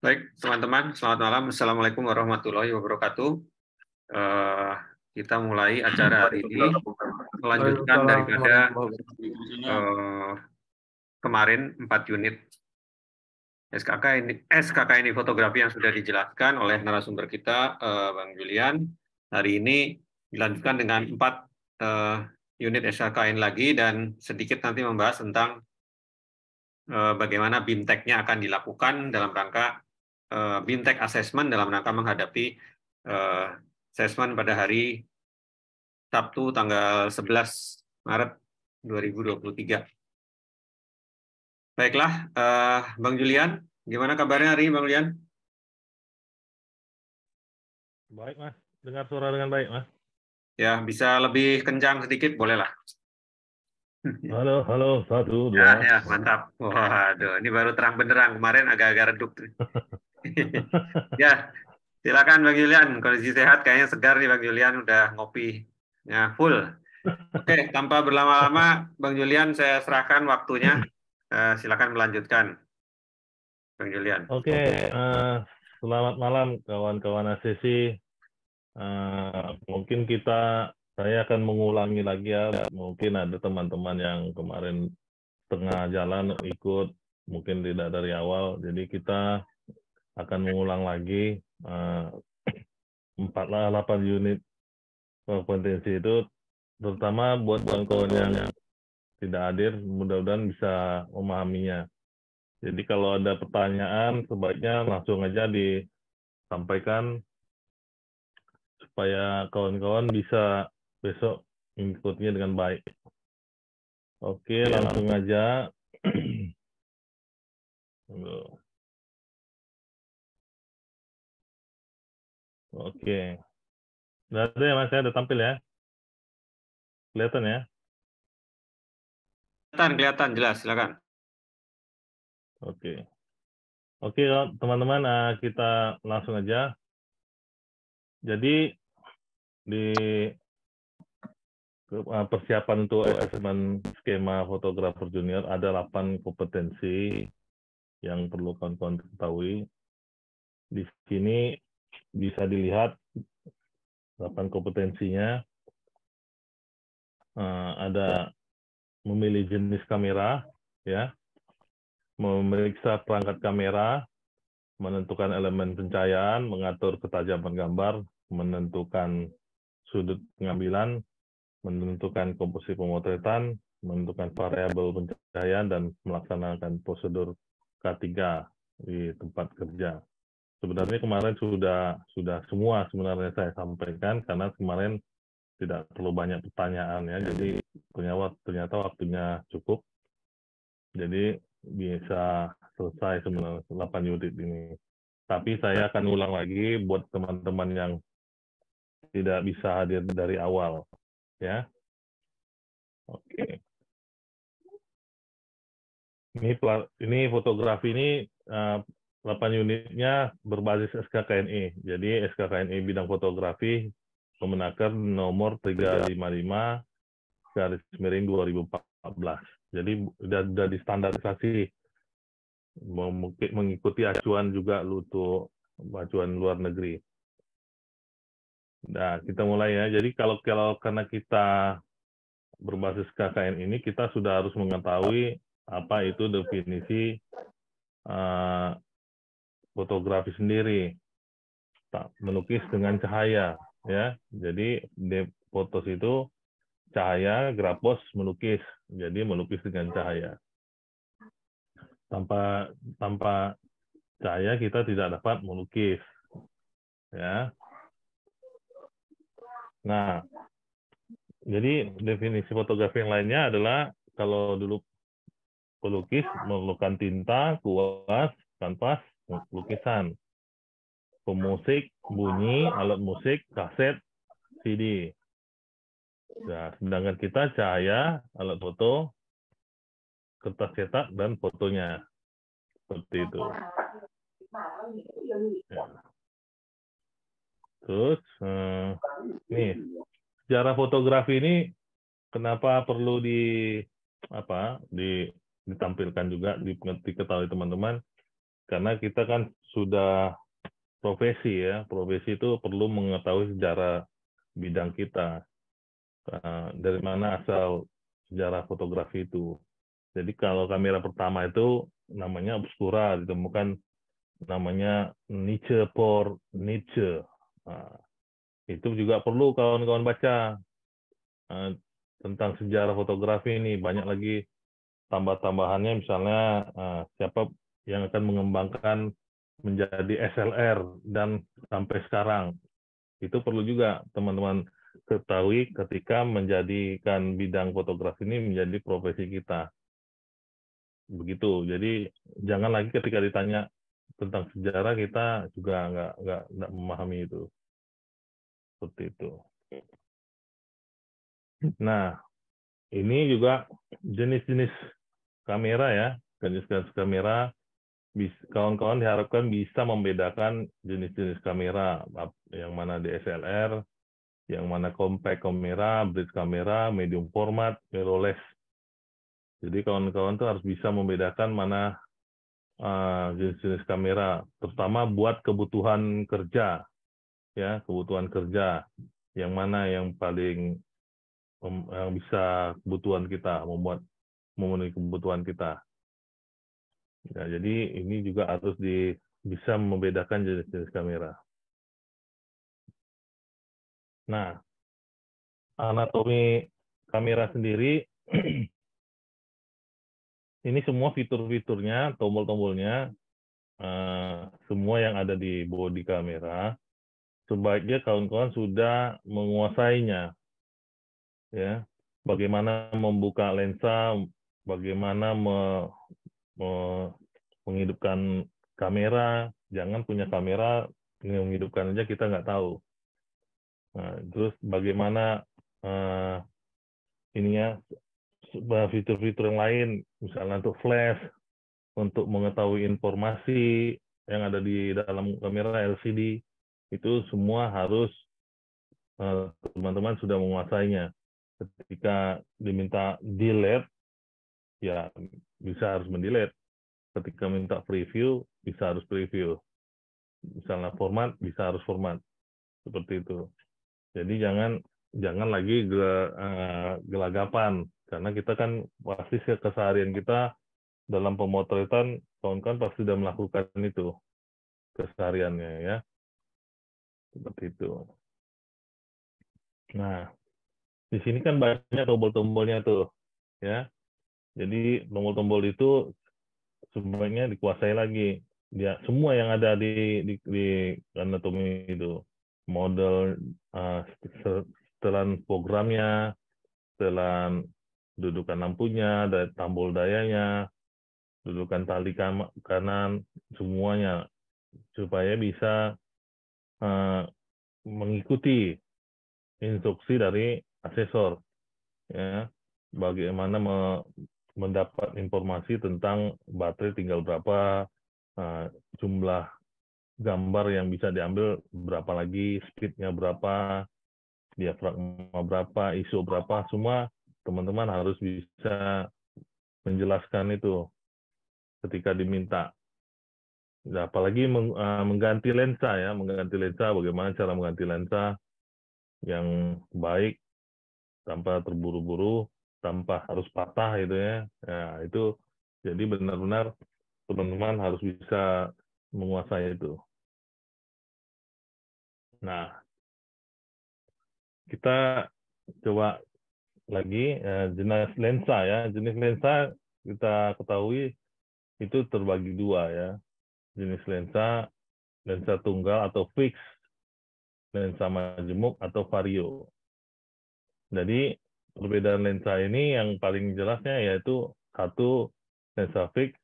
Baik, teman-teman, selamat malam. Assalamualaikum warahmatullahi wabarakatuh. Uh, kita mulai acara hari ini, melanjutkan daripada uh, kemarin 4 unit SKK ini, SKK ini fotografi yang sudah dijelaskan oleh narasumber kita, uh, Bang Julian. Hari ini dilanjutkan dengan 4 uh, unit SKK ini lagi dan sedikit nanti membahas tentang bagaimana bimteknya akan dilakukan dalam rangka Eh, bintek assessment dalam rangka menghadapi eh, assessment pada hari Sabtu tanggal 11 Maret 2023. Baiklah, eh, Bang Julian, gimana kabarnya hari ini Bang Julian? Baik, Mas. Dengar suara dengan baik, Mas. Ya, bisa lebih kencang sedikit, bolehlah. Halo, halo, satu, ya, dua. Ya, ya mantap. Waduh, ini baru terang benderang. Kemarin agak-agak redup. ya, silakan Bang Julian. Kondisi sehat kayaknya segar nih Bang Julian udah ngopi ya full. Oke, tanpa berlama-lama Bang Julian saya serahkan waktunya. Uh, silakan melanjutkan. Bang Julian. Oke, okay. uh, eh, selamat malam kawan-kawan ACC. Uh, eh, mungkin kita saya akan mengulangi lagi ya. Mungkin ada teman-teman yang kemarin tengah jalan ikut, mungkin tidak dari awal. Jadi kita akan mengulang lagi eh, empat uh, delapan unit kompetensi itu terutama buat kawan-kawan yang tidak hadir mudah-mudahan bisa memahaminya. Jadi kalau ada pertanyaan sebaiknya langsung aja disampaikan supaya kawan-kawan bisa besok mengikutinya dengan baik. Oke, iya. langsung aja. Oke. Sudah ada ya Mas, Ya, ada tampil ya. Kelihatan ya? Kelihatan, kelihatan, jelas, silakan. Oke. Oke, teman-teman, eh, kita langsung aja. Jadi di eh, persiapan untuk asesmen skema fotografer junior ada 8 kompetensi yang perlu kawan-kawan ketahui. Di sini bisa dilihat delapan kompetensinya uh, ada memilih jenis kamera ya memeriksa perangkat kamera menentukan elemen pencahayaan mengatur ketajaman gambar menentukan sudut pengambilan menentukan komposisi pemotretan menentukan variabel pencahayaan dan melaksanakan prosedur K3 di tempat kerja sebenarnya kemarin sudah sudah semua sebenarnya saya sampaikan karena kemarin tidak perlu banyak pertanyaan ya. Jadi ternyata ternyata waktunya cukup. Jadi bisa selesai sebenarnya 8 unit ini. Tapi saya akan ulang lagi buat teman-teman yang tidak bisa hadir dari awal ya. Oke. Ini ini fotografi ini uh, 8 unitnya berbasis SKKNI. Jadi SKKNI bidang fotografi Kemenaker nomor 355 garis miring 2014. Jadi sudah sudah distandarisasi mengikuti acuan juga untuk acuan luar negeri. Nah, kita mulai ya. Jadi kalau kalau karena kita berbasis KKN ini kita sudah harus mengetahui apa itu definisi eh, fotografi sendiri tak melukis dengan cahaya ya jadi di fotos itu cahaya grafos melukis jadi melukis dengan cahaya tanpa tanpa cahaya kita tidak dapat melukis ya nah jadi definisi fotografi yang lainnya adalah kalau dulu pelukis memerlukan tinta kuas kanvas lukisan. Pemusik, bunyi, alat musik, kaset, CD. Nah, ya, sedangkan kita cahaya, alat foto, kertas cetak, dan fotonya. Seperti itu. Ya. Terus, eh, nih, sejarah fotografi ini kenapa perlu di apa di ditampilkan juga di, diketahui teman-teman karena kita kan sudah profesi ya profesi itu perlu mengetahui sejarah bidang kita nah, dari mana asal sejarah fotografi itu jadi kalau kamera pertama itu namanya obscura ditemukan namanya Nietzsche por Nietzsche nah, itu juga perlu kawan-kawan baca nah, tentang sejarah fotografi ini banyak lagi tambah-tambahannya misalnya eh, siapa yang akan mengembangkan menjadi SLR dan sampai sekarang itu perlu juga teman-teman ketahui ketika menjadikan bidang fotografi ini menjadi profesi kita. Begitu. Jadi jangan lagi ketika ditanya tentang sejarah kita juga nggak nggak nggak memahami itu. Seperti itu. Nah, ini juga jenis-jenis kamera ya, jenis-jenis kamera kawan-kawan diharapkan bisa membedakan jenis-jenis kamera yang mana DSLR, yang mana compact kamera, bridge kamera, medium format, mirrorless. Jadi kawan-kawan tuh harus bisa membedakan mana eh, jenis-jenis uh, kamera, terutama buat kebutuhan kerja, ya kebutuhan kerja, yang mana yang paling yang bisa kebutuhan kita membuat memenuhi kebutuhan kita. Ya, jadi ini juga harus di, bisa membedakan jenis-jenis kamera. Nah, anatomi kamera sendiri, ini semua fitur-fiturnya, tombol-tombolnya, eh, semua yang ada di body kamera, sebaiknya kawan-kawan sudah menguasainya. Ya, bagaimana membuka lensa, bagaimana me menghidupkan kamera, jangan punya kamera menghidupkan aja kita nggak tahu. Nah, terus bagaimana uh, ininya eh, fitur-fitur yang lain, misalnya untuk flash, untuk mengetahui informasi yang ada di dalam kamera LCD, itu semua harus eh, teman-teman uh, sudah menguasainya. Ketika diminta di lab, ya bisa harus mendelete. Ketika minta preview, bisa harus preview. Misalnya format, bisa harus format. Seperti itu. Jadi jangan jangan lagi eh, gelagapan. Karena kita kan pasti keseharian kita dalam pemotretan, kawan kan pasti sudah melakukan itu kesehariannya ya. Seperti itu. Nah, di sini kan banyak tombol-tombolnya tuh, ya. Jadi tombol-tombol itu sebaiknya dikuasai lagi. Ya, semua yang ada di di, di anatomi itu model uh, setelan programnya, setelan dudukan lampunya, tombol dayanya, dudukan tali kanan, semuanya supaya bisa uh, mengikuti instruksi dari asesor ya bagaimana me, mendapat informasi tentang baterai tinggal berapa, uh, jumlah gambar yang bisa diambil berapa lagi, speednya berapa, diafragma berapa, ISO berapa, semua teman-teman harus bisa menjelaskan itu ketika diminta. Nah, apalagi meng, uh, mengganti lensa ya, mengganti lensa, bagaimana cara mengganti lensa yang baik tanpa terburu-buru tanpa harus patah gitu ya. ya itu jadi benar-benar teman-teman harus bisa menguasai itu. Nah, kita coba lagi eh, jenis lensa ya. Jenis lensa kita ketahui itu terbagi dua ya. Jenis lensa, lensa tunggal atau fix, lensa majemuk atau vario. Jadi perbedaan lensa ini yang paling jelasnya yaitu satu lensa fix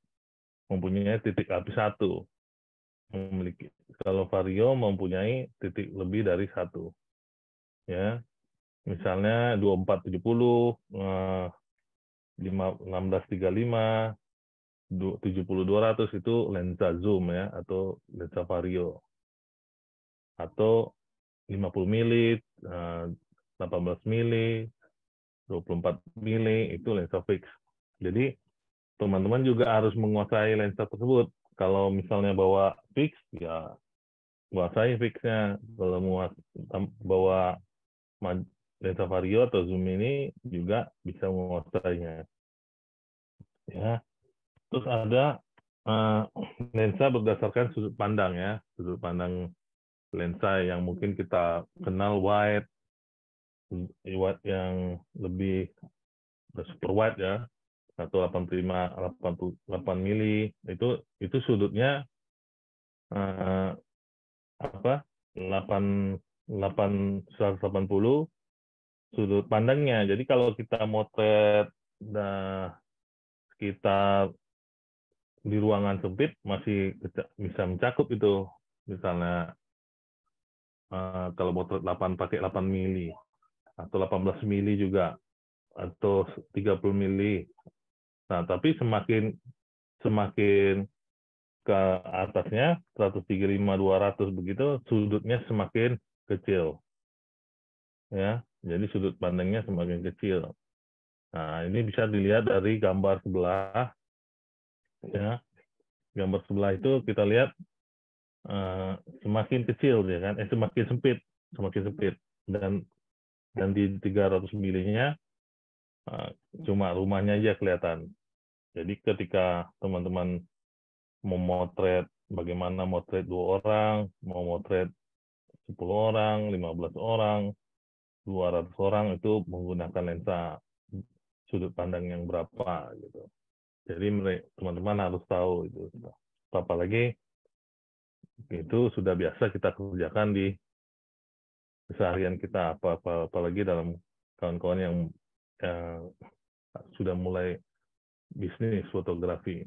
mempunyai titik api satu memiliki kalau vario mempunyai titik lebih dari satu ya misalnya 2470 1635 7200 itu lensa zoom ya atau lensa vario atau 50 mili 18 mili 24 mili itu lensa fix. Jadi teman-teman juga harus menguasai lensa tersebut. Kalau misalnya bawa fix ya kuasai fixnya. Kalau bawa lensa vario atau zoom ini juga bisa menguasainya. Ya. Terus ada uh, lensa berdasarkan sudut pandang ya, sudut pandang lensa yang mungkin kita kenal wide, yang lebih super wide ya 185 88 mili itu itu sudutnya uh, apa 8 8 180 sudut pandangnya. Jadi kalau kita motret nah, kita di ruangan sempit masih bisa mencakup itu misalnya uh, kalau motret 8 pakai 8 mili atau 18 mili juga atau 30 mili. Nah, tapi semakin semakin ke atasnya 135 200 begitu sudutnya semakin kecil. Ya, jadi sudut pandangnya semakin kecil. Nah, ini bisa dilihat dari gambar sebelah. Ya. Gambar sebelah itu kita lihat eh, semakin kecil ya kan eh, semakin sempit semakin sempit dan dan di 300 milihnya eh, cuma rumahnya aja kelihatan. Jadi ketika teman-teman memotret bagaimana motret dua orang, mau motret 10 orang, 15 orang, 200 orang itu menggunakan lensa sudut pandang yang berapa gitu. Jadi teman-teman harus tahu itu. Gitu. Apalagi itu sudah biasa kita kerjakan di keseharian kita apa, apa apalagi dalam kawan-kawan yang eh, sudah mulai bisnis fotografi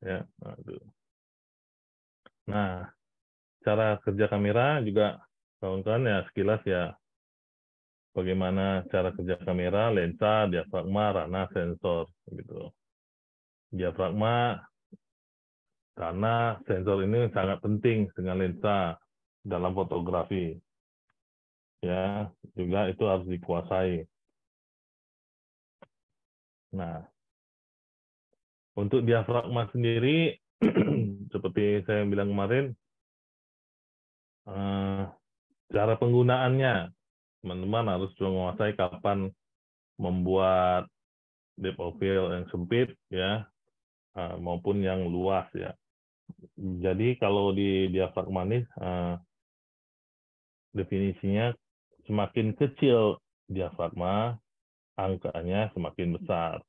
ya aduh. nah cara kerja kamera juga kawan-kawan ya sekilas ya bagaimana cara kerja kamera lensa diafragma ranah sensor gitu diafragma karena sensor ini sangat penting dengan lensa dalam fotografi. Ya, juga itu harus dikuasai. Nah, untuk diafragma sendiri, seperti saya bilang kemarin, eh, cara penggunaannya, teman-teman harus menguasai kapan membuat depth of field yang sempit, ya, eh, maupun yang luas, ya. Jadi kalau di diafragma ini, eh, definisinya semakin kecil diafragma, angkanya semakin besar.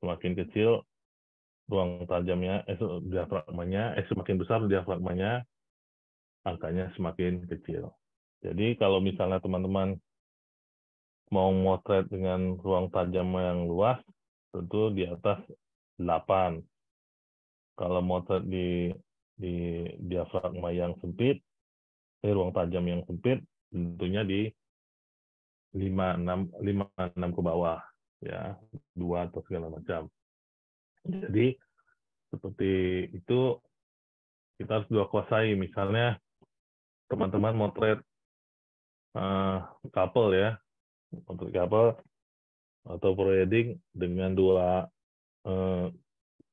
Semakin kecil ruang tajamnya, eh, diafragmanya, eh, semakin besar diafragmanya, angkanya semakin kecil. Jadi kalau misalnya teman-teman mau motret dengan ruang tajam yang luas, tentu di atas 8. Kalau motret di di diafragma yang sempit, eh, ruang tajam yang sempit tentunya di 5 6 5 6 ke bawah ya, 2 atau segala macam. Jadi seperti itu kita harus dua kuasai misalnya teman-teman motret uh, couple ya motret couple atau proyeding wedding dengan dua uh,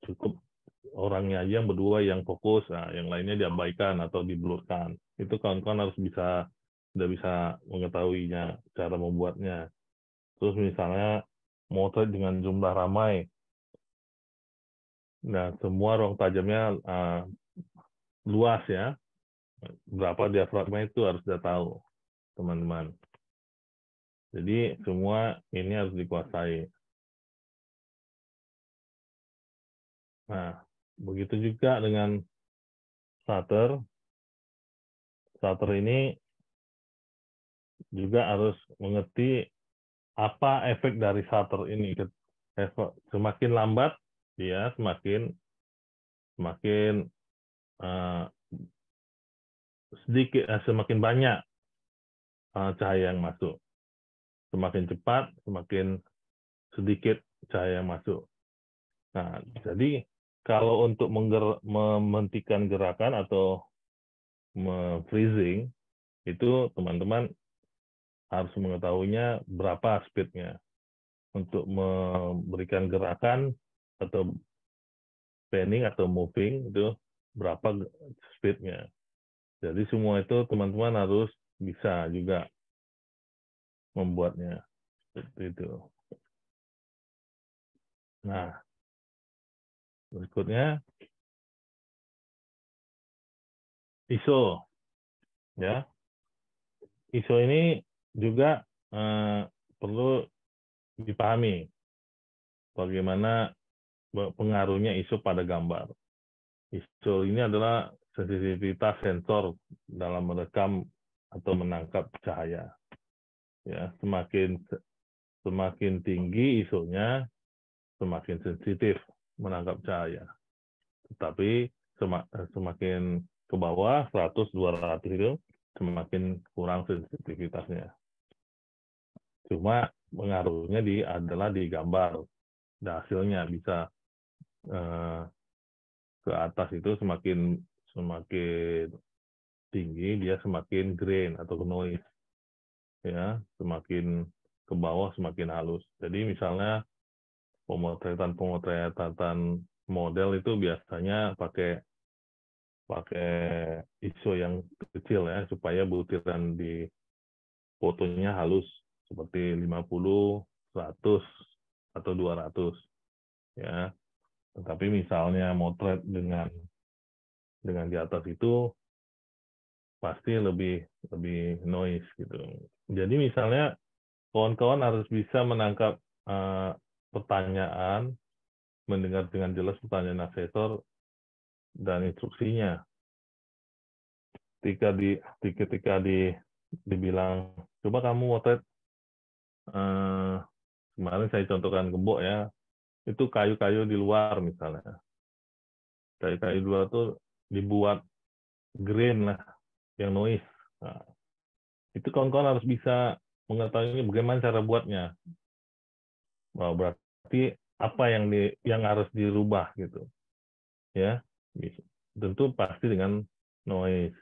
cukup orangnya aja yang berdua yang fokus, nah, yang lainnya diabaikan atau diblurkan. Itu kawan-kawan harus bisa sudah bisa mengetahuinya, cara membuatnya. Terus misalnya motret dengan jumlah ramai. Nah, semua ruang tajamnya uh, luas ya. Berapa diafragma itu harus sudah tahu, teman-teman. Jadi semua ini harus dikuasai. Nah, Begitu juga dengan starter. Starter ini juga harus mengerti apa efek dari starter ini. Semakin lambat dia ya, semakin semakin uh, sedikit uh, semakin banyak uh, cahaya yang masuk. Semakin cepat, semakin sedikit cahaya yang masuk. Nah, jadi kalau untuk mengger mementikan gerakan atau freezing itu teman-teman harus mengetahuinya berapa speednya untuk memberikan gerakan atau panning atau moving itu berapa speednya jadi semua itu teman-teman harus bisa juga membuatnya seperti itu nah Berikutnya ISO. Ya. ISO ini juga eh, perlu dipahami bagaimana pengaruhnya ISO pada gambar. ISO ini adalah sensitivitas sensor dalam merekam atau menangkap cahaya. Ya, semakin semakin tinggi ISO-nya, semakin sensitif menangkap cahaya. Tetapi eh, semakin ke bawah 100 200 itu semakin kurang sensitivitasnya. Cuma pengaruhnya di adalah di gambar. Dan hasilnya bisa eh, ke atas itu semakin semakin tinggi dia semakin grain atau noise. Ya, semakin ke bawah semakin halus. Jadi misalnya pemotretan-pemotretan model itu biasanya pakai pakai ISO yang kecil ya supaya butiran di fotonya halus seperti 50, 100 atau 200 ya. Tetapi misalnya motret dengan dengan di atas itu pasti lebih lebih noise gitu. Jadi misalnya kawan-kawan harus bisa menangkap uh, pertanyaan, mendengar dengan jelas pertanyaan asesor dan instruksinya. Ketika di ketika di dibilang coba kamu motret uh, kemarin saya contohkan gembok ya itu kayu-kayu di luar misalnya kayu-kayu di luar tuh dibuat green lah yang noise nah, itu kawan-kawan harus bisa mengetahui bagaimana cara buatnya. bahwa berarti berarti apa yang di yang harus dirubah gitu ya gitu. tentu pasti dengan noise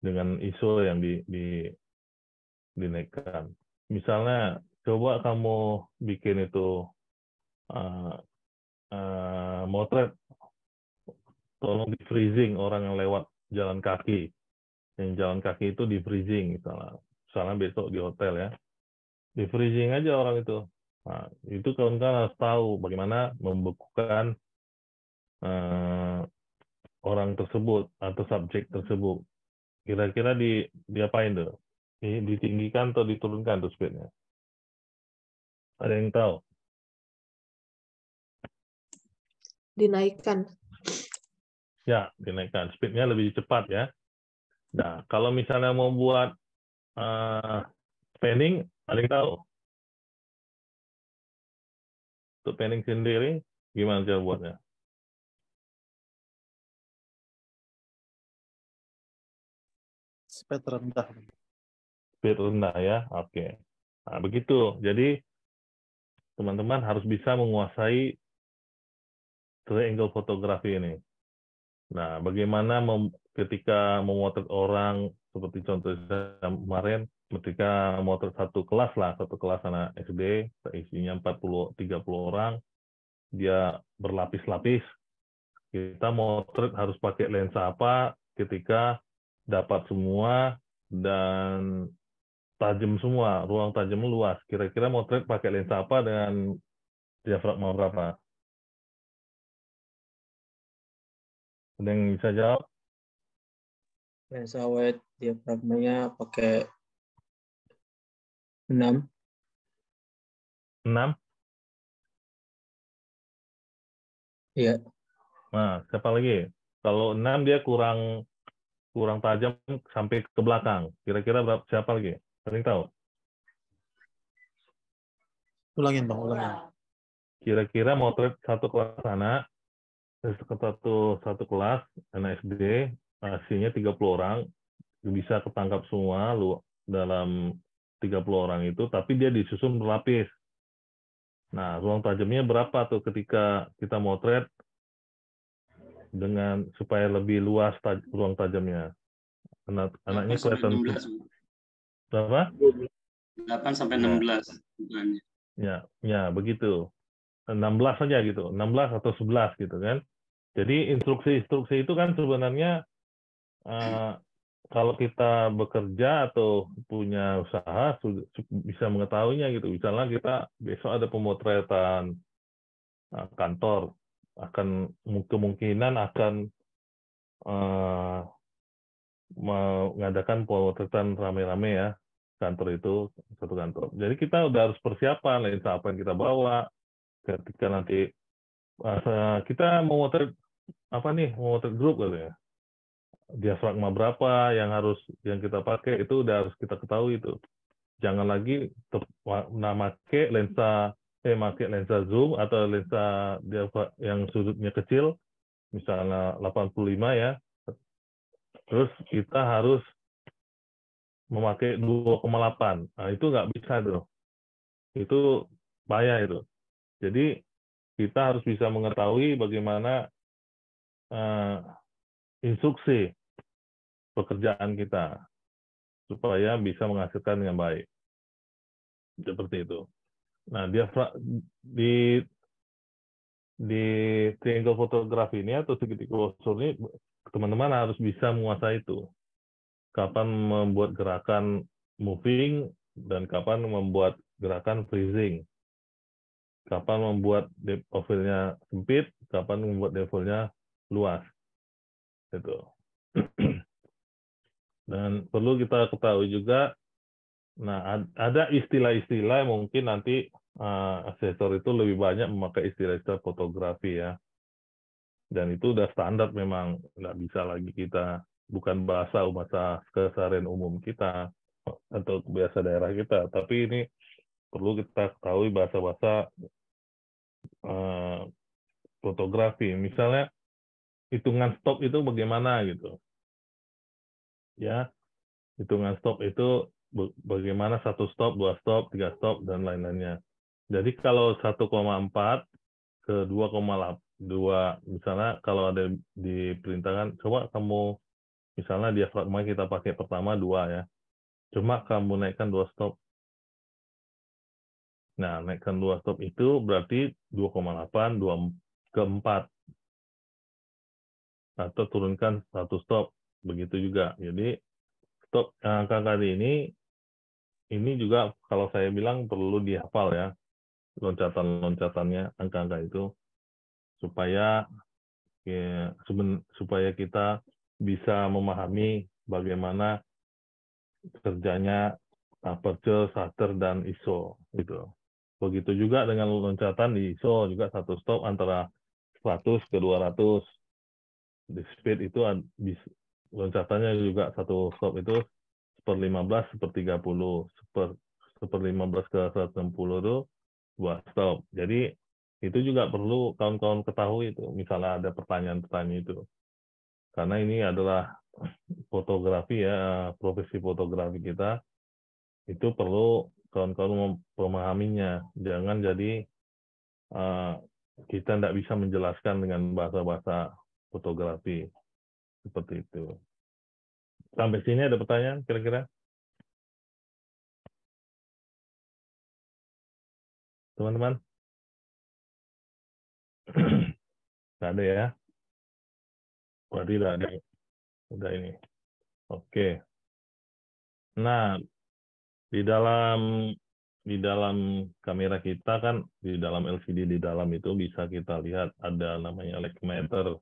dengan ISO yang di, di dinaikkan misalnya coba kamu bikin itu uh, uh, motret tolong di freezing orang yang lewat jalan kaki yang jalan kaki itu di freezing misalnya misalnya besok di hotel ya di freezing aja orang itu Nah, itu kawan-kawan harus tahu bagaimana membekukan uh, orang tersebut atau subjek tersebut. Kira-kira di diapain tuh? Ditinggikan atau diturunkan tuh speednya? Ada yang tahu? Dinaikkan. Ya, dinaikkan. Speednya lebih cepat ya. Nah, kalau misalnya mau buat uh, eh, spending, ada yang tahu? Untuk painting sendiri, gimana cara buatnya? Speed rendah. Speed rendah ya, oke. Okay. Nah, begitu. Jadi, teman-teman harus bisa menguasai triangle fotografi ini. Nah, bagaimana mem ketika memotret orang seperti contoh saya kemarin, ketika motor satu kelas lah satu kelas anak SD isinya 40 30 orang dia berlapis-lapis kita motret harus pakai lensa apa ketika dapat semua dan tajam semua ruang tajam luas kira-kira motret pakai lensa apa dengan diafragma berapa ada yang bisa jawab lensa wide diafragmanya pakai enam, enam, Iya. Nah, siapa lagi? Kalau enam dia kurang kurang tajam sampai ke belakang. Kira-kira siapa lagi? Sering tahu? Ulangin Bang, ulangin. Kira-kira motret satu kelas anak, satu, satu kelas anak SD, asinya 30 orang, bisa ketangkap semua lu dalam 30 orang itu, tapi dia disusun berlapis. Nah, ruang tajamnya berapa tuh ketika kita motret dengan supaya lebih luas taj ruang tajamnya. Anak anaknya kelihatan 16. berapa? 8 sampai 16 ya. ya, ya begitu. 16 saja gitu, 16 atau 11 gitu kan. Jadi instruksi-instruksi itu kan sebenarnya uh, kalau kita bekerja atau punya usaha bisa mengetahuinya gitu. Misalnya kita besok ada pemotretan eh, kantor akan kemungkinan akan uh, mengadakan pemotretan rame-rame ya kantor itu satu kantor. Jadi kita udah harus persiapan lain apa yang kita bawa ketika nanti uh, kita memotret apa nih memotret grup gitu ya? diafragma berapa yang harus yang kita pakai itu udah harus kita ketahui itu. Jangan lagi nama ke lensa eh make lensa zoom atau lensa yang sudutnya kecil misalnya 85 ya. Terus kita harus memakai 2,8. Nah, itu nggak bisa tuh. Itu bahaya itu. Jadi kita harus bisa mengetahui bagaimana uh, instruksi pekerjaan kita supaya bisa menghasilkan dengan baik. Seperti itu. Nah, dia di di triangle fotografi ini atau segitiga postur ini teman-teman harus bisa menguasai itu. Kapan membuat gerakan moving dan kapan membuat gerakan freezing. Kapan membuat profilnya sempit, kapan membuat levelnya luas. Itu. Dan perlu kita ketahui juga, nah ada istilah-istilah mungkin nanti uh, eh, asesor itu lebih banyak memakai istilah-istilah fotografi ya. Dan itu udah standar memang, nggak bisa lagi kita, bukan bahasa bahasa keseharian umum kita atau biasa daerah kita, tapi ini perlu kita ketahui bahasa-bahasa uh, fotografi. Misalnya hitungan stop itu bagaimana gitu ya hitungan stop itu bagaimana satu stop dua stop tiga stop dan lain-lainnya jadi kalau 1,4 ke delapan dua misalnya kalau ada di diperintahkan coba kamu misalnya diafragma kita pakai pertama dua ya cuma kamu naikkan dua stop nah naikkan dua stop itu berarti 2,8 2 ke 4 atau turunkan satu stop begitu juga jadi stop angka kali ini ini juga kalau saya bilang perlu dihafal ya loncatan-loncatannya angka-angka itu supaya ya, supaya kita bisa memahami bagaimana kerjanya aperture, ah, shutter, dan ISO itu Begitu juga dengan loncatan di ISO juga satu stop antara 100 ke 200 di speed itu loncatannya juga satu stop itu seper 15, seper 30, seper, seper 15 ke 160 itu dua stop. Jadi itu juga perlu kawan-kawan ketahui itu misalnya ada pertanyaan-pertanyaan itu karena ini adalah fotografi ya profesi fotografi kita itu perlu kawan-kawan memahaminya jangan jadi uh, kita tidak bisa menjelaskan dengan bahasa-bahasa fotografi seperti itu. Sampai sini ada pertanyaan kira-kira? Teman-teman? Tidak ada ya? Berarti tidak ada. Udah ya. ini. Oke. Nah, di dalam di dalam kamera kita kan di dalam LCD di dalam itu bisa kita lihat ada namanya light meter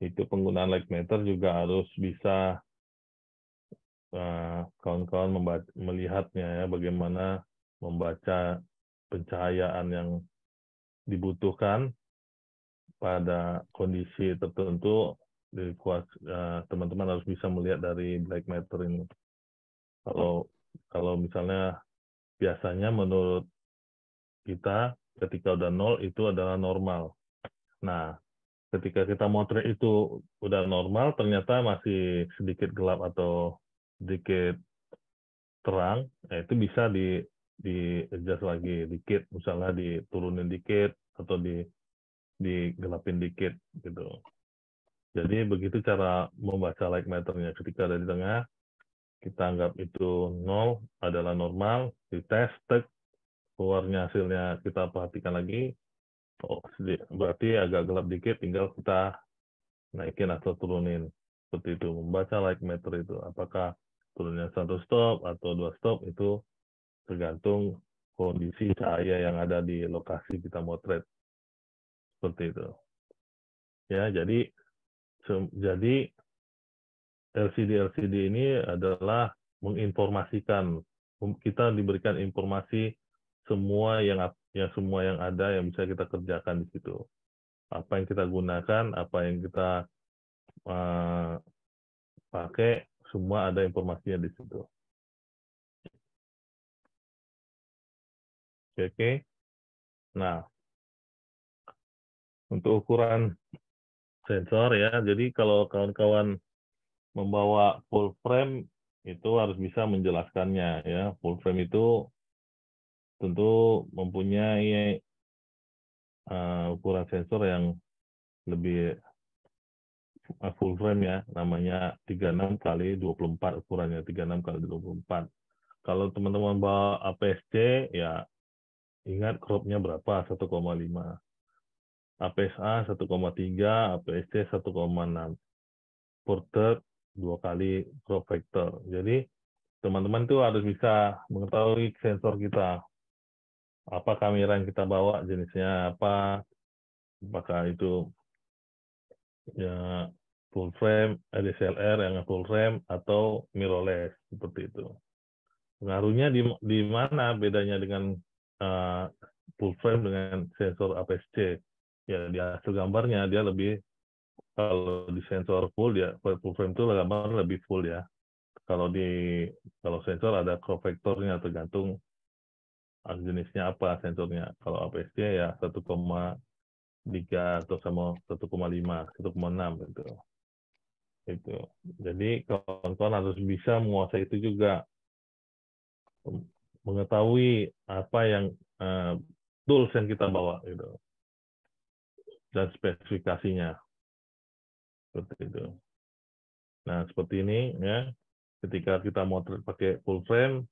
itu penggunaan light meter juga harus bisa eh, kawan-kawan uh, melihatnya ya bagaimana membaca pencahayaan yang dibutuhkan pada kondisi tertentu eh, teman-teman uh, harus bisa melihat dari black meter ini kalau kalau misalnya biasanya menurut kita ketika udah nol itu adalah normal nah ketika kita motret itu udah normal ternyata masih sedikit gelap atau sedikit terang ya itu bisa di di adjust lagi dikit misalnya diturunin dikit atau di digelapin dikit gitu jadi begitu cara membaca light meternya ketika ada di tengah kita anggap itu nol adalah normal di tek keluarnya hasilnya kita perhatikan lagi Oh, berarti agak gelap dikit tinggal kita naikin atau turunin. Seperti itu, membaca light meter itu. Apakah turunnya satu stop atau dua stop itu tergantung kondisi cahaya yang ada di lokasi kita motret. Seperti itu. Ya, jadi jadi LCD LCD ini adalah menginformasikan kita diberikan informasi semua yang ya semua yang ada yang bisa kita kerjakan di situ. Apa yang kita gunakan, apa yang kita uh, pakai, semua ada informasinya di situ. Oke, okay. nah untuk ukuran sensor ya, jadi kalau kawan-kawan membawa full frame itu harus bisa menjelaskannya ya. Full frame itu tentu mempunyai uh, ukuran sensor yang lebih eh, full frame ya, namanya 36 kali 24 ukurannya 36 kali 24. Kalau teman-teman bawa APS-C ya ingat cropnya berapa 1,5. APS-A 1,3, APS-C 1,6. Porter dua kali crop factor. Jadi teman-teman tuh harus bisa mengetahui sensor kita apa kamera yang kita bawa jenisnya apa apakah itu ya full frame DSLR yang full frame atau mirrorless seperti itu pengaruhnya di di mana bedanya dengan uh, full frame dengan sensor APS-C ya di hasil gambarnya dia lebih kalau di sensor full ya full frame itu gambar lebih full ya kalau di kalau sensor ada crop vektornya tergantung jenisnya apa sensornya. Kalau APS-C ya 1,3 atau sama 1,5, 1,6 gitu. Itu. Jadi kawan-kawan harus bisa menguasai itu juga. Mengetahui apa yang uh, tools yang kita bawa gitu. Dan spesifikasinya. Seperti itu. Nah, seperti ini ya. Ketika kita mau pakai full frame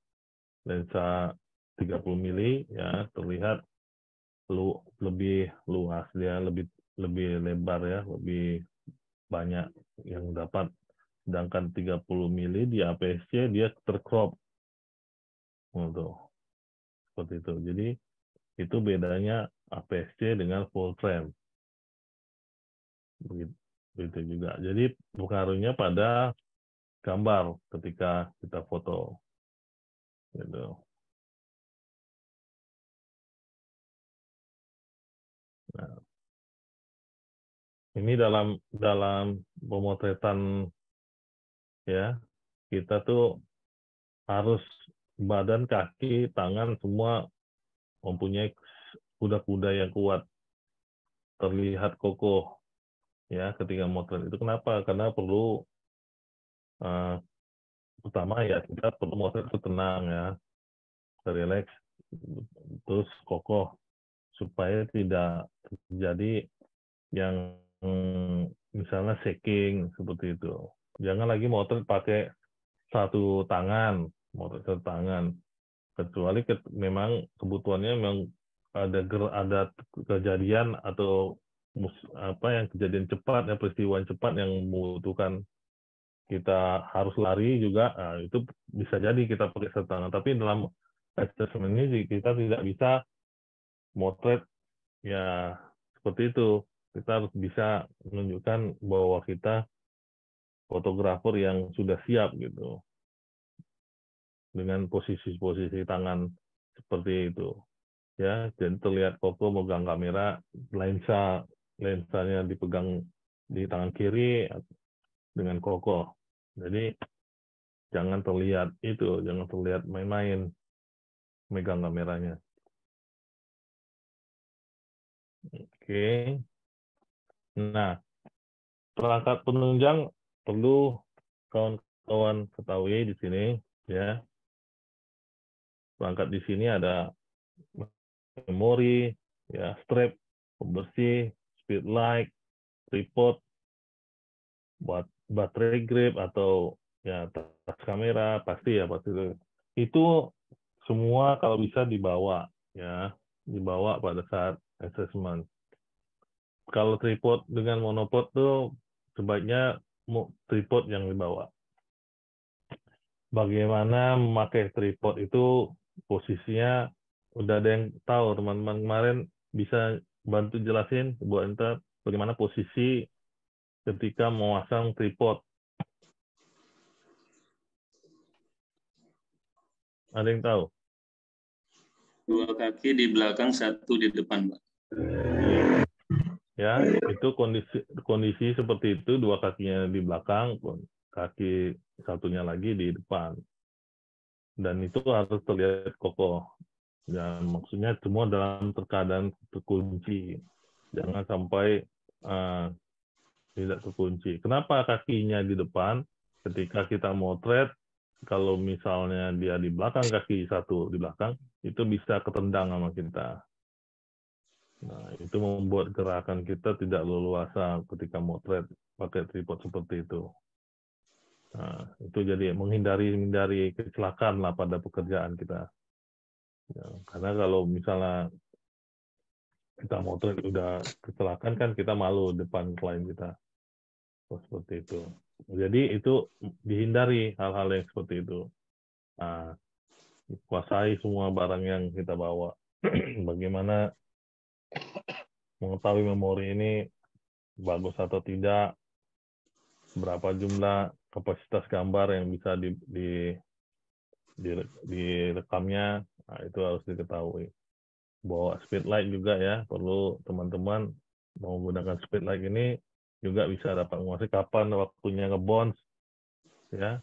lensa 30 mili ya terlihat lu, lebih luas dia lebih lebih lebar ya lebih banyak yang dapat sedangkan 30 mili di APS-C dia tercrop untuk seperti itu jadi itu bedanya APS-C dengan full frame begitu, juga jadi pengaruhnya pada gambar ketika kita foto gitu ini dalam dalam pemotretan ya kita tuh harus badan, kaki, tangan semua mempunyai kuda-kuda yang kuat. Terlihat kokoh ya ketika motret itu kenapa? Karena perlu uh, pertama ya kita perlu motret itu tenang ya, relax, terus kokoh supaya tidak terjadi yang Hmm, misalnya shaking seperti itu. Jangan lagi motret pakai satu tangan, motret satu tangan. Kecuali ke, memang kebutuhannya memang ada ger, ada kejadian atau mus, apa yang kejadian cepat ya peristiwa yang cepat yang membutuhkan kita harus lari juga nah, itu bisa jadi kita pakai satu tangan tapi dalam assessment ini kita tidak bisa motret ya seperti itu kita harus bisa menunjukkan bahwa kita fotografer yang sudah siap gitu dengan posisi-posisi tangan seperti itu ya dan terlihat foto megang kamera lensa lensanya dipegang di tangan kiri dengan kokoh jadi jangan terlihat itu jangan terlihat main-main megang kameranya oke okay. Nah, perangkat penunjang perlu kawan-kawan ketahui di sini ya. Perangkat di sini ada memori, ya strap, pembersih, speed light, tripod, buat baterai grip atau ya tas kamera pasti ya pasti itu. Itu semua kalau bisa dibawa ya, dibawa pada saat assessment kalau tripod dengan monopod tuh sebaiknya tripod yang dibawa. Bagaimana memakai tripod itu posisinya udah ada yang tahu teman-teman kemarin bisa bantu jelasin buat ente bagaimana posisi ketika memasang tripod. Ada yang tahu? Dua kaki di belakang, satu di depan, Pak. Iya ya iya. itu kondisi kondisi seperti itu dua kakinya di belakang kaki satunya lagi di depan dan itu harus terlihat kokoh dan maksudnya semua dalam terkadang terkunci jangan sampai uh, tidak terkunci kenapa kakinya di depan ketika kita motret kalau misalnya dia di belakang kaki satu di belakang itu bisa ketendang sama kita Nah, itu membuat gerakan kita tidak leluasa ketika motret pakai tripod seperti itu. Nah, itu jadi menghindari menghindari kecelakaan lah pada pekerjaan kita. Ya, karena kalau misalnya kita motret udah kecelakaan kan kita malu depan klien kita. Oh, seperti itu. Jadi itu dihindari hal-hal yang seperti itu. Nah, kuasai semua barang yang kita bawa. Bagaimana mengetahui memori ini bagus atau tidak, berapa jumlah kapasitas gambar yang bisa di, di, di direkamnya, nah, itu harus diketahui. bahwa speed light juga ya, perlu teman-teman menggunakan speed light ini juga bisa dapat menguasai kapan waktunya ngebounce ya,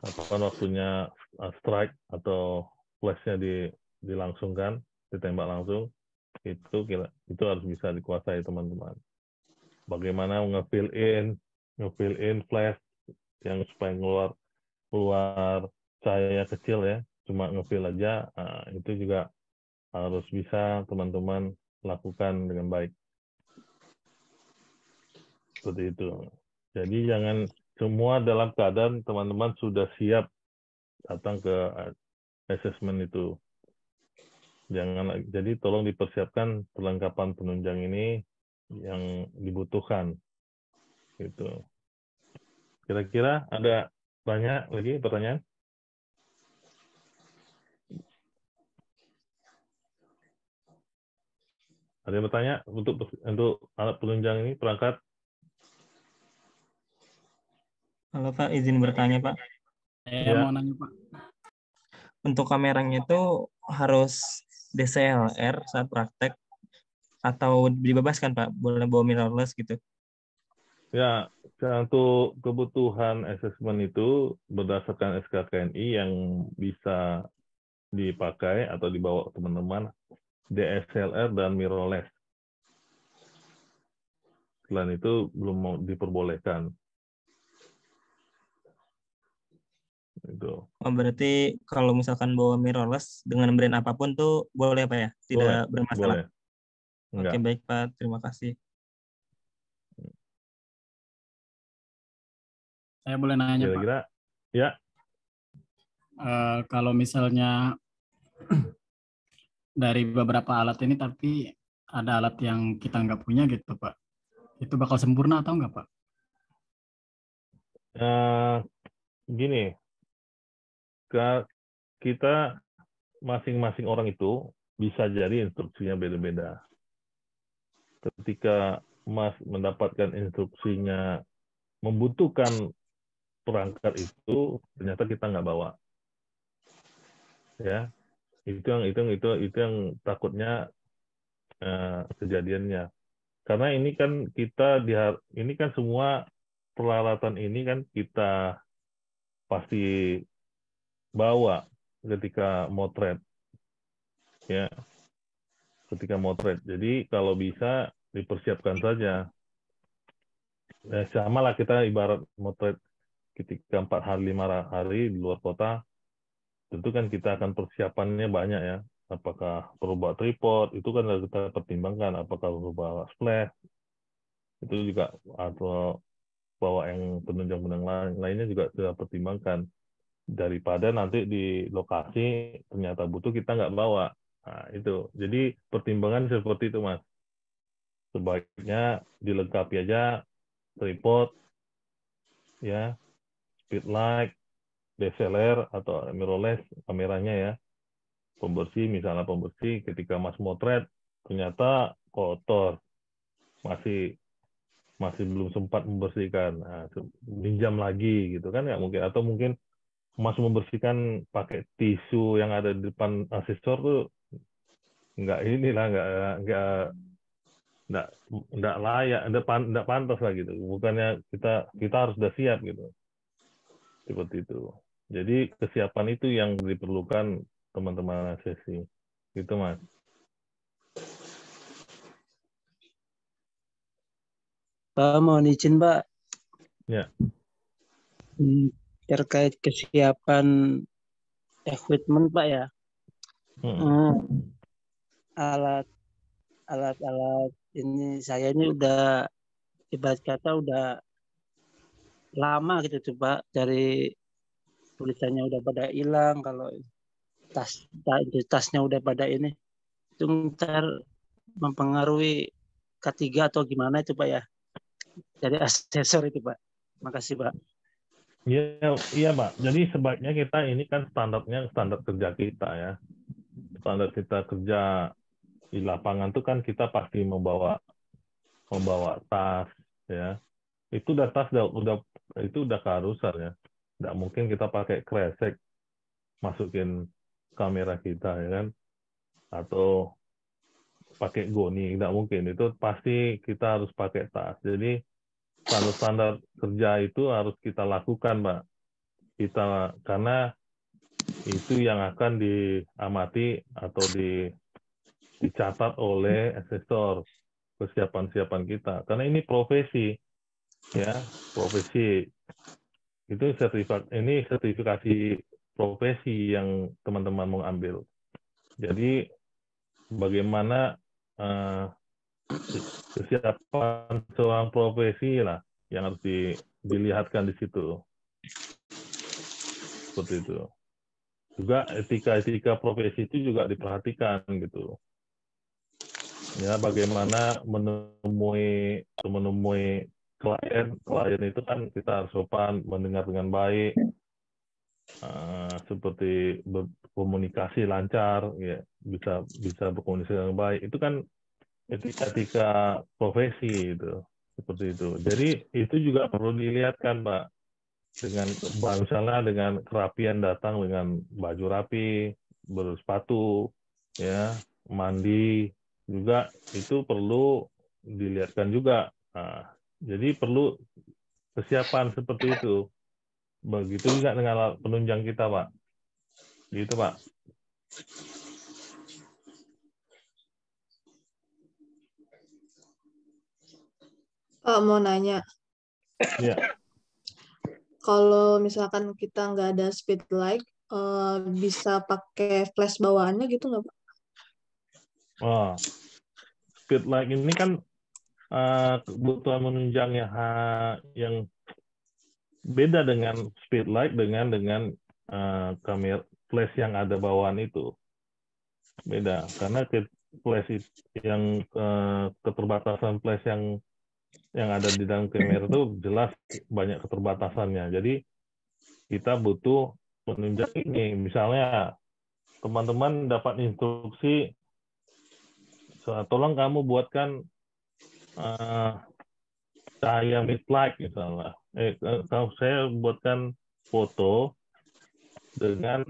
kapan waktunya uh, strike atau flashnya di dilangsungkan, ditembak langsung itu itu harus bisa dikuasai teman-teman bagaimana nge in nge in flash yang supaya luar keluar cahaya kecil ya cuma nge aja nah, itu juga harus bisa teman-teman lakukan dengan baik seperti itu jadi jangan semua dalam keadaan teman-teman sudah siap datang ke eh, assessment itu jangan jadi tolong dipersiapkan perlengkapan penunjang ini yang dibutuhkan gitu kira-kira ada banyak lagi pertanyaan ada yang bertanya untuk untuk alat penunjang ini perangkat halo pak izin bertanya pak saya ya. mau nanya pak untuk kameranya itu harus DCLR saat praktek atau dibebaskan Pak boleh bawa mirrorless gitu? Ya, untuk kebutuhan assessment itu berdasarkan SKKNI yang bisa dipakai atau dibawa teman-teman DSLR dan mirrorless. Selain itu belum mau diperbolehkan. Gitu. Oh, berarti kalau misalkan bawa mirrorless dengan brand apapun tuh boleh Pak ya? Tidak boleh, bermasalah. Boleh. Enggak. Oke, baik Pak. Terima kasih. Saya boleh nanya Kira-kira, Pak. Ya. Uh, kalau misalnya dari beberapa alat ini tapi ada alat yang kita nggak punya gitu Pak. Itu bakal sempurna atau nggak Pak? Uh, gini, kita masing-masing orang itu bisa jadi instruksinya beda-beda. Ketika Mas mendapatkan instruksinya membutuhkan perangkat itu, ternyata kita nggak bawa. Ya, itu yang itu yang, itu itu yang takutnya eh, kejadiannya. Karena ini kan kita di ini kan semua peralatan ini kan kita pasti bawa ketika motret ya ketika motret jadi kalau bisa dipersiapkan saja ya, sama lah kita ibarat motret ketika empat hari lima hari di luar kota tentu kan kita akan persiapannya banyak ya apakah perlu tripod itu kan harus kita pertimbangkan apakah perlu bawa splash itu juga atau bawa yang penunjang penunjang lainnya juga sudah pertimbangkan daripada nanti di lokasi ternyata butuh kita nggak bawa. Nah, itu. Jadi pertimbangan seperti itu, Mas. Sebaiknya dilengkapi aja tripod, ya, speed light, DSLR atau mirrorless kameranya ya. Pembersih, misalnya pembersih ketika Mas motret ternyata kotor. Masih masih belum sempat membersihkan, nah, pinjam lagi gitu kan nggak mungkin atau mungkin masuk membersihkan pakai tisu yang ada di depan asesor tuh nggak inilah nggak nggak nggak nggak layak nggak, pan, nggak pantas lah gitu bukannya kita kita harus sudah siap gitu seperti itu jadi kesiapan itu yang diperlukan teman-teman sesi gitu mas Pak mohon izin Pak ya hmm, terkait kesiapan equipment pak ya alat hmm. Hmm. alat alat-alat ini saya ini udah ibarat kata udah lama gitu tuh pak dari tulisannya udah pada hilang kalau tas tasnya udah pada ini itu ntar mempengaruhi ketiga atau gimana itu pak ya dari asesor itu pak makasih pak Iya, iya Pak. Jadi sebaiknya kita ini kan standarnya standar kerja kita ya. Standar kita kerja di lapangan itu kan kita pasti membawa membawa tas ya. Itu udah tas udah, udah itu udah keharusan ya. Tidak mungkin kita pakai kresek masukin kamera kita ya kan atau pakai goni tidak mungkin itu pasti kita harus pakai tas jadi standar-standar kerja itu harus kita lakukan, Mbak. Kita karena itu yang akan diamati atau di, dicatat oleh asesor kesiapan-siapan kita. Karena ini profesi, ya profesi itu sertifikat ini sertifikasi profesi yang teman-teman mengambil. Jadi bagaimana uh, kesiapan seorang profesi lah yang harus di, dilihatkan di situ. Seperti itu. Juga etika-etika profesi itu juga diperhatikan gitu. Ya, bagaimana menemui menemui klien, klien itu kan kita harus sopan, mendengar dengan baik, uh, seperti berkomunikasi lancar, ya bisa bisa berkomunikasi dengan baik. Itu kan etika etika profesi itu seperti itu. Jadi itu juga perlu dilihatkan, Pak. Dengan misalnya dengan kerapian datang dengan baju rapi, bersepatu, ya, mandi juga itu perlu dilihatkan juga. Nah, jadi perlu kesiapan seperti itu. Begitu juga dengan penunjang kita, Pak. Gitu, Pak. Pak mau nanya. Iya. Kalau misalkan kita nggak ada speed light, uh, eh, bisa pakai flash bawaannya gitu nggak Pak? Wah, speed light ini kan uh, eh, kebutuhan menunjang yang, yang beda dengan speed light dengan dengan uh, kamera flash yang ada bawaan itu beda karena flash yang uh, keterbatasan flash yang yang ada di dalam kamera itu jelas banyak keterbatasannya. Jadi kita butuh penunjang ini. Misalnya teman-teman dapat instruksi, tolong kamu buatkan uh, cahaya midlight misalnya. Eh, eh saya buatkan foto dengan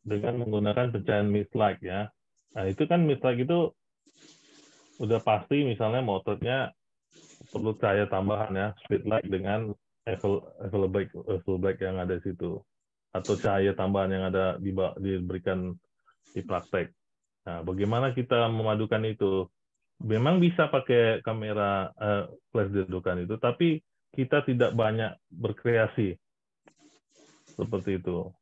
dengan menggunakan pencahayaan midlight ya. Nah itu kan midlight itu udah pasti misalnya motornya perlu cahaya tambahan ya, speed light dengan level black, level black yang ada di situ atau cahaya tambahan yang ada di, diberikan di praktek. Nah, bagaimana kita memadukan itu? Memang bisa pakai kamera uh, flash dedukan itu, tapi kita tidak banyak berkreasi seperti itu.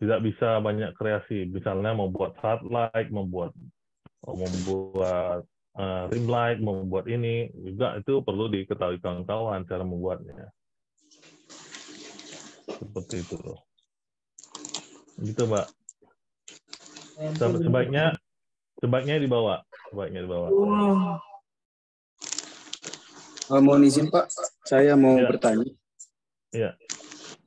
Tidak bisa banyak kreasi, misalnya membuat satellite, membuat membuat uh, ring light, membuat ini juga itu perlu diketahui kawan-kawan cara membuatnya. Seperti itu Gitu, Pak Sebaiknya sebaiknya dibawa, sebaiknya dibawa. Wow. Eh, mohon izin Pak, saya mau ya. bertanya. Iya.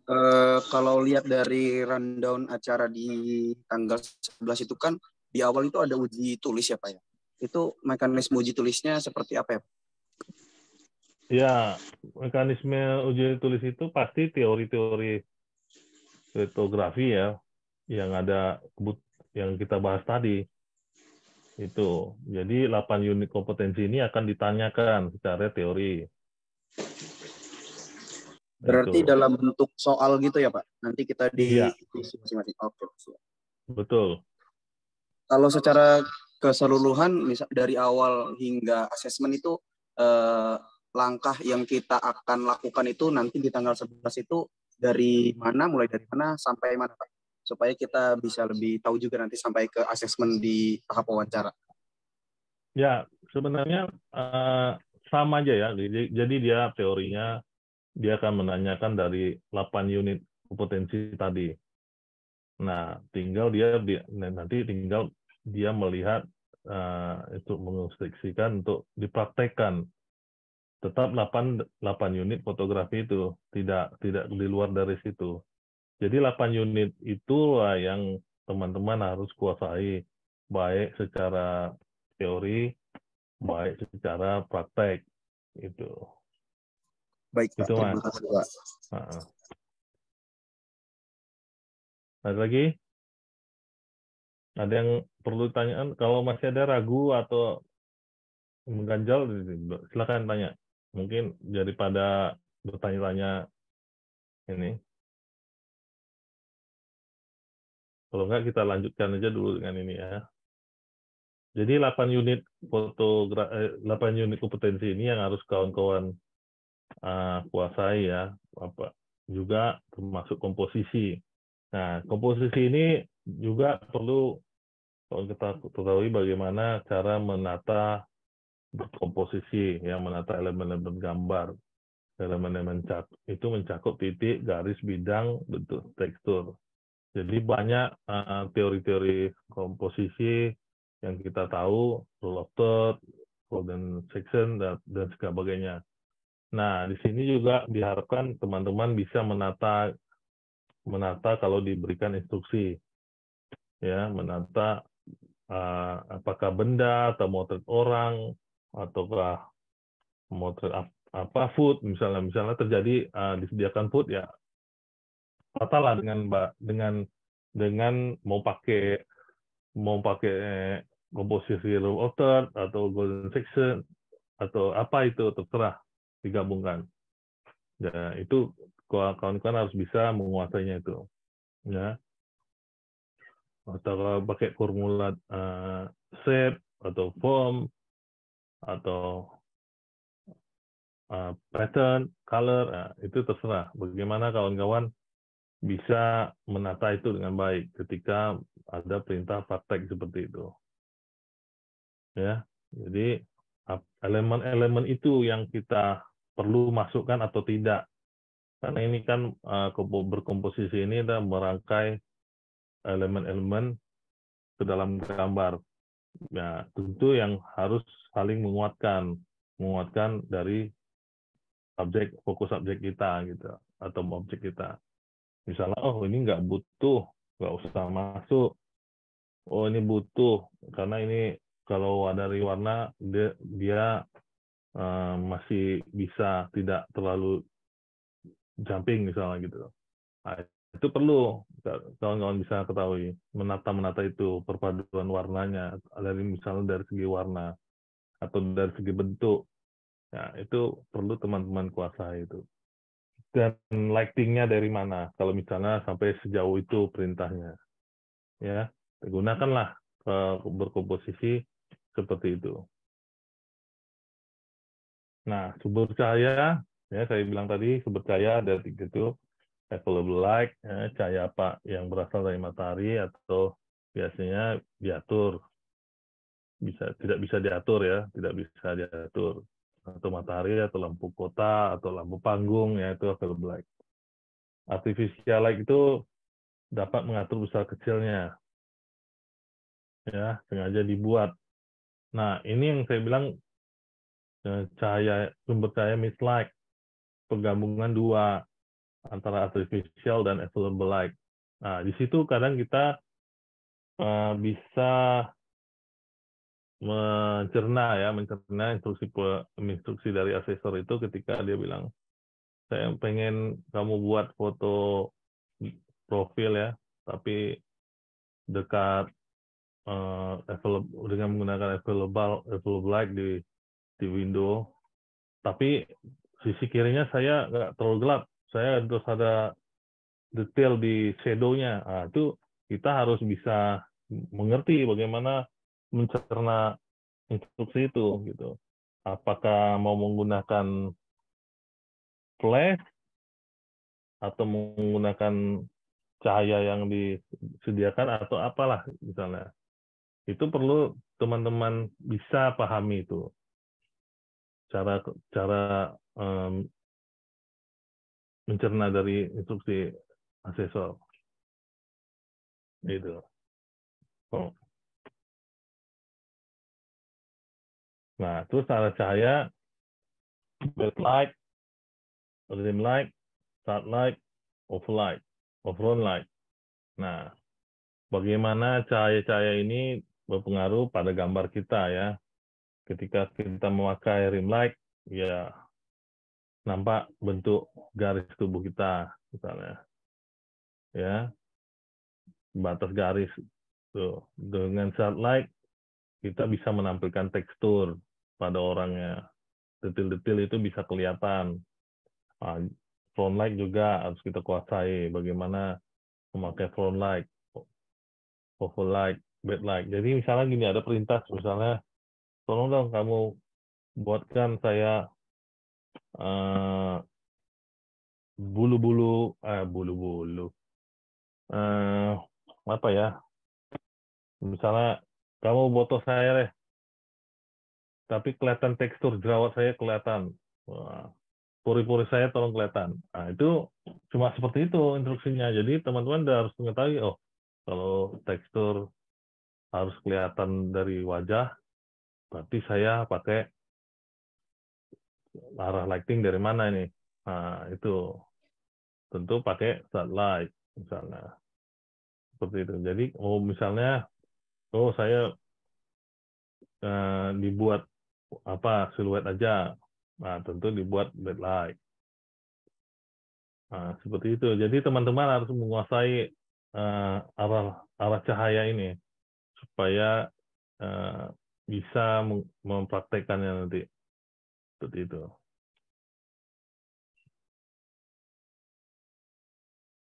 Uh, kalau lihat dari rundown acara di tanggal 11 itu kan di awal itu ada uji tulis ya Pak ya? itu mekanisme uji tulisnya seperti apa ya? Ya, mekanisme uji tulis itu pasti teori-teori kriptografi ya yang ada yang kita bahas tadi. Itu. Jadi 8 unit kompetensi ini akan ditanyakan secara teori. Berarti itu. dalam bentuk soal gitu ya, Pak? Nanti kita di ya. masing-masing. Oke. Betul. Kalau secara keseluruhan dari awal hingga asesmen itu eh, langkah yang kita akan lakukan itu nanti di tanggal 11 itu dari mana mulai dari mana sampai mana Pak supaya kita bisa lebih tahu juga nanti sampai ke asesmen di tahap wawancara. Ya, sebenarnya eh, sama aja ya. Jadi, jadi dia teorinya dia akan menanyakan dari 8 unit kompetensi tadi. Nah, tinggal dia nanti tinggal dia melihat uh, itu menginstruksikan untuk dipraktekkan tetap 8 8 unit fotografi itu tidak tidak di luar dari situ. Jadi 8 unit itulah yang teman-teman harus kuasai baik secara teori baik secara praktek itu. Baik, Pak. Gitu, Terima kasih, Pak. Uh -uh. Ada lagi? ada yang perlu tanyaan? kalau masih ada ragu atau mengganjal silakan tanya mungkin daripada bertanya-tanya ini kalau enggak kita lanjutkan aja dulu dengan ini ya jadi 8 unit foto 8 eh, unit kompetensi ini yang harus kawan-kawan uh, kuasai ya apa juga termasuk komposisi nah komposisi ini juga perlu kalau kita ketahui bagaimana cara menata komposisi, yang menata elemen-elemen gambar elemen-elemen cat itu mencakup titik garis bidang bentuk tekstur jadi banyak teori eh, teori-teori komposisi yang kita tahu rule of third golden section dan, dan sebagainya nah di sini juga diharapkan teman-teman bisa menata menata kalau diberikan instruksi ya menata Eh, apakah benda atau motret orang ataukah motret apa food misalnya misalnya terjadi uh, disediakan food ya lah dengan dengan dengan mau pakai mau pakai komposisi low order atau golden section atau apa itu terserah digabungkan ya itu kawan-kawan kan harus bisa menguasainya itu ya atau pakai formula uh, eh, shape atau form atau uh, pattern, color, uh, itu terserah. Bagaimana kawan-kawan bisa menata itu dengan baik ketika ada perintah praktek seperti itu. Ya, jadi elemen-elemen itu yang kita perlu masukkan atau tidak. Karena ini kan berkomposisi ini dan merangkai elemen-elemen ke dalam gambar. Ya, tentu yang harus saling menguatkan, menguatkan dari objek fokus objek kita gitu atau objek kita. Misalnya, oh ini nggak butuh, nggak usah masuk. Oh ini butuh karena ini kalau dari warna dia, dia uh, masih bisa tidak terlalu jumping misalnya gitu. Nah, itu perlu kawan-kawan bisa ketahui menata menata itu perpaduan warnanya dari misalnya dari segi warna atau dari segi bentuk ya itu perlu teman-teman kuasai itu dan lightingnya dari mana kalau misalnya sampai sejauh itu perintahnya ya gunakanlah eh, berkomposisi seperti itu nah sumber cahaya ya saya bilang tadi sumber cahaya ada tiga itu available light, ya, cahaya apa yang berasal dari matahari atau biasanya diatur. Bisa tidak bisa diatur ya, tidak bisa diatur. Atau matahari atau lampu kota atau lampu panggung ya itu available light. Artificial light itu dapat mengatur besar kecilnya. Ya, sengaja dibuat. Nah, ini yang saya bilang eh, cahaya sumber cahaya mislike, Penggabungan dua, antara artificial dan available light. Nah, di situ kadang kita uh, bisa mencerna ya, mencerna instruksi instruksi dari asesor itu ketika dia bilang saya pengen kamu buat foto profil ya, tapi dekat uh, dengan menggunakan available available light di di window, tapi sisi kirinya saya nggak terlalu gelap, saya harus ada detail di shadownya nah, itu kita harus bisa mengerti bagaimana mencerna instruksi itu gitu apakah mau menggunakan flash atau menggunakan cahaya yang disediakan atau apalah misalnya itu perlu teman-teman bisa pahami itu cara cara um, mencerna dari instruksi asesor itu oh. nah terus cara cahaya bed light dim light start light off light off run light nah bagaimana cahaya-cahaya ini berpengaruh pada gambar kita ya ketika kita memakai rim light ya nampak bentuk garis tubuh kita misalnya ya batas garis tuh dengan like kita bisa menampilkan tekstur pada orangnya detil-detil itu bisa kelihatan ah, front light juga harus kita kuasai bagaimana memakai front light over light bed light jadi misalnya gini ada perintah misalnya tolong dong kamu buatkan saya Eh, bulu-bulu eh bulu-bulu eh, apa ya misalnya kamu foto saya deh tapi kelihatan tekstur jerawat saya kelihatan pori-pori saya tolong kelihatan nah itu cuma seperti itu instruksinya jadi teman-teman harus mengetahui oh kalau tekstur harus kelihatan dari wajah berarti saya pakai arah lighting dari mana ini nah, itu tentu pakai satellite misalnya seperti itu jadi oh misalnya oh saya eh, dibuat apa siluet aja nah tentu dibuat backlight nah seperti itu jadi teman-teman harus menguasai eh, arah arah cahaya ini supaya eh, bisa mempraktekannya nanti seperti itu.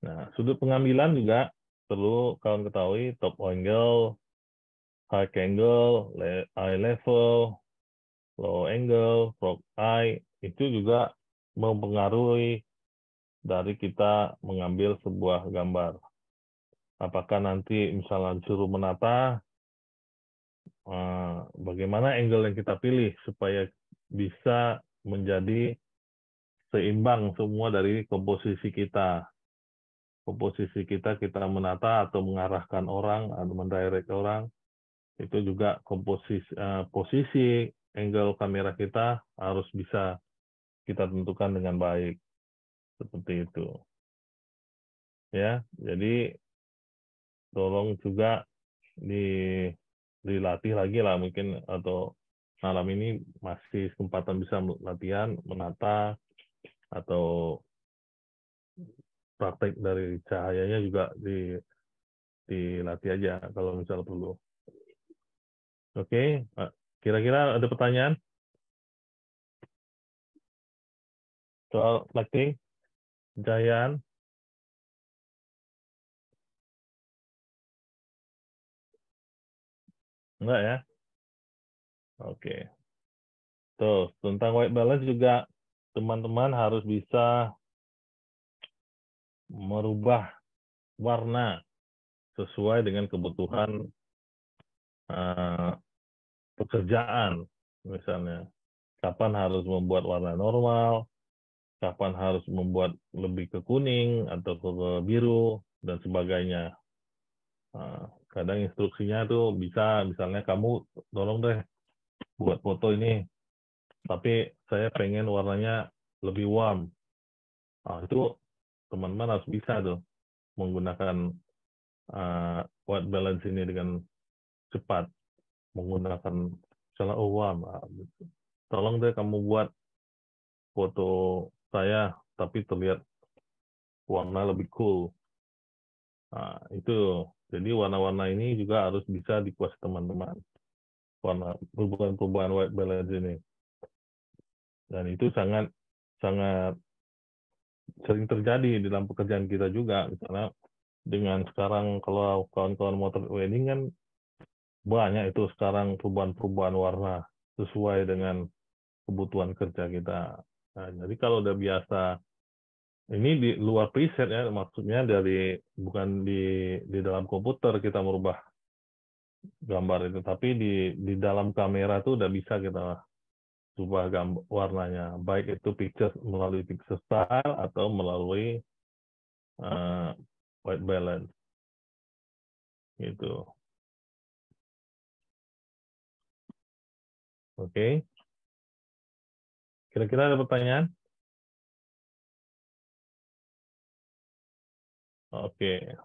Nah, sudut pengambilan juga perlu kalian ketahui top angle, high angle, eye level, low angle, frog eye, itu juga mempengaruhi dari kita mengambil sebuah gambar. Apakah nanti misalnya disuruh menata, eh, bagaimana angle yang kita pilih supaya bisa menjadi seimbang semua dari komposisi kita. Komposisi kita kita menata atau mengarahkan orang atau mendirect orang itu juga komposisi uh, posisi angle kamera kita harus bisa kita tentukan dengan baik seperti itu. Ya, jadi tolong juga di dilatih lagi lah mungkin atau malam ini masih kesempatan bisa latihan, menata, atau praktek dari cahayanya juga di dilatih aja kalau misalnya perlu. Oke, kira-kira ada pertanyaan soal lighting, Jayan? Enggak ya? Oke. Terus tentang white balance juga teman-teman harus bisa merubah warna sesuai dengan kebutuhan uh, pekerjaan misalnya. Kapan harus membuat warna normal, kapan harus membuat lebih ke kuning atau ke biru dan sebagainya. uh, kadang instruksinya tuh bisa misalnya kamu tolong deh buat foto ini tapi saya pengen warnanya lebih warm nah, itu teman-teman harus bisa tuh menggunakan uh, white balance ini dengan cepat menggunakan celah oh warm ah, gitu. tolong deh kamu buat foto saya tapi terlihat warna lebih cool nah, itu jadi warna-warna ini juga harus bisa dikuasai teman-teman warna perubahan-perubahan white balance ini dan itu sangat sangat sering terjadi dalam pekerjaan kita juga karena dengan sekarang kalau kawan-kawan motor wedding kan banyak itu sekarang perubahan-perubahan warna sesuai dengan kebutuhan kerja kita nah, jadi kalau udah biasa ini di luar preset ya maksudnya dari bukan di di dalam komputer kita merubah gambar itu tapi di di dalam kamera tuh udah bisa kita ubah gambar warnanya baik itu pictures melalui picture style atau melalui uh, white balance gitu oke okay. kira-kira ada pertanyaan oke okay.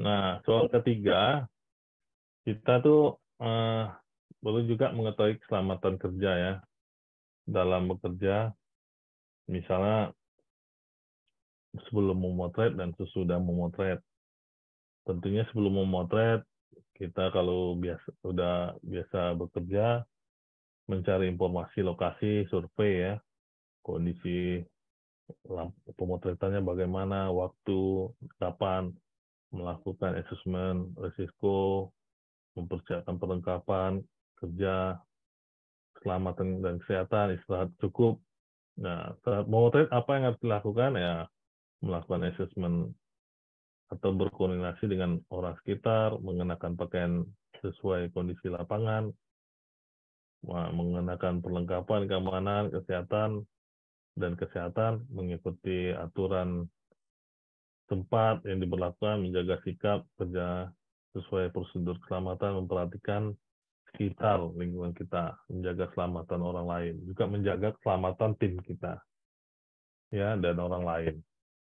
nah soal ketiga kita tuh uh, perlu juga mengetahui keselamatan kerja ya dalam bekerja misalnya sebelum memotret dan sesudah memotret tentunya sebelum memotret kita kalau biasa udah biasa bekerja mencari informasi lokasi survei ya kondisi pemotretannya bagaimana waktu kapan melakukan assessment risiko mempersiapkan perlengkapan kerja, keselamatan dan kesehatan, istirahat cukup. Nah, saat memotret apa yang harus dilakukan ya melakukan assessment atau berkoordinasi dengan orang sekitar, mengenakan pakaian sesuai kondisi lapangan, mengenakan perlengkapan keamanan, kesehatan, dan kesehatan, mengikuti aturan tempat yang diberlakukan, menjaga sikap kerja sesuai prosedur keselamatan memperhatikan sekitar lingkungan kita, menjaga keselamatan orang lain, juga menjaga keselamatan tim kita, ya dan orang lain.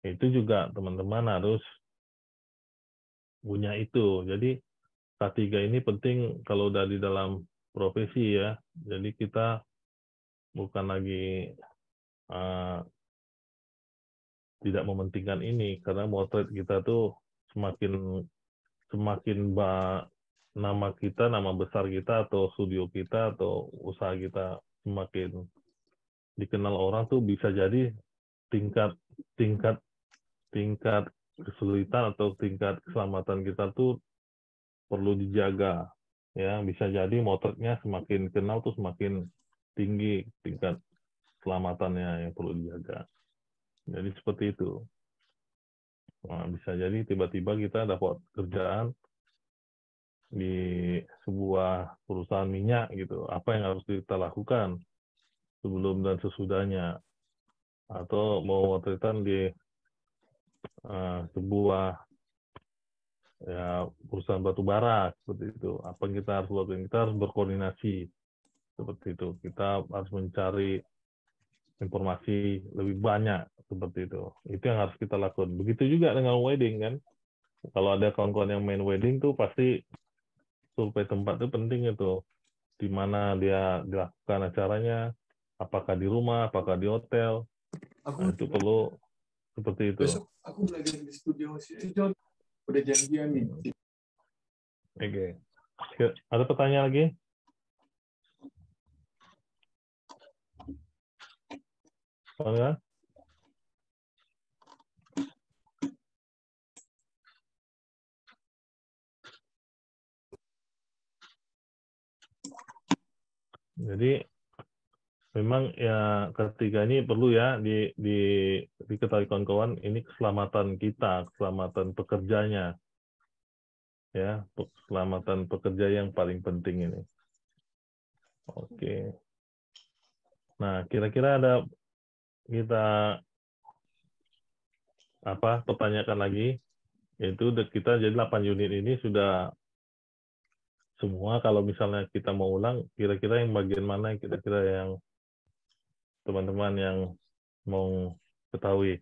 Itu juga teman-teman harus punya itu. Jadi K3 ini penting kalau udah di dalam profesi ya. Jadi kita bukan lagi uh, tidak mementingkan ini karena motret kita tuh semakin semakin ba nama kita, nama besar kita atau studio kita atau usaha kita semakin dikenal orang tuh bisa jadi tingkat tingkat tingkat kesulitan atau tingkat keselamatan kita tuh perlu dijaga ya bisa jadi motornya semakin kenal tuh semakin tinggi tingkat keselamatannya yang perlu dijaga jadi seperti itu Nah, bisa jadi tiba-tiba kita dapat kerjaan di sebuah perusahaan minyak gitu. Apa yang harus kita lakukan sebelum dan sesudahnya? Atau mau terlihat di uh, sebuah ya perusahaan batu bara seperti itu. Apa yang kita harus lakukan? Kita harus berkoordinasi seperti itu. Kita harus mencari informasi lebih banyak seperti itu. Itu yang harus kita lakukan. Begitu juga dengan wedding kan. Kalau ada kawan-kawan yang main wedding tuh pasti survei tempat itu penting itu. Di mana dia dilakukan acaranya, apakah di rumah, apakah di hotel. Aku nah, itu perlu seperti itu. Besok aku belajar di studio si John. Udah janjian nih. Oke. Okay. Ada pertanyaan lagi? sonra Jadi memang ya ketiga ini perlu ya di di diketahui kawan-kawan ini keselamatan kita, keselamatan pekerjanya. Ya, keselamatan pekerja yang paling penting ini. Oke. Nah, kira-kira ada kita apa pertanyakan lagi yaitu kita jadi 8 unit ini sudah semua kalau misalnya kita mau ulang kira-kira yang bagian mana kira-kira yang teman-teman yang mau ketahui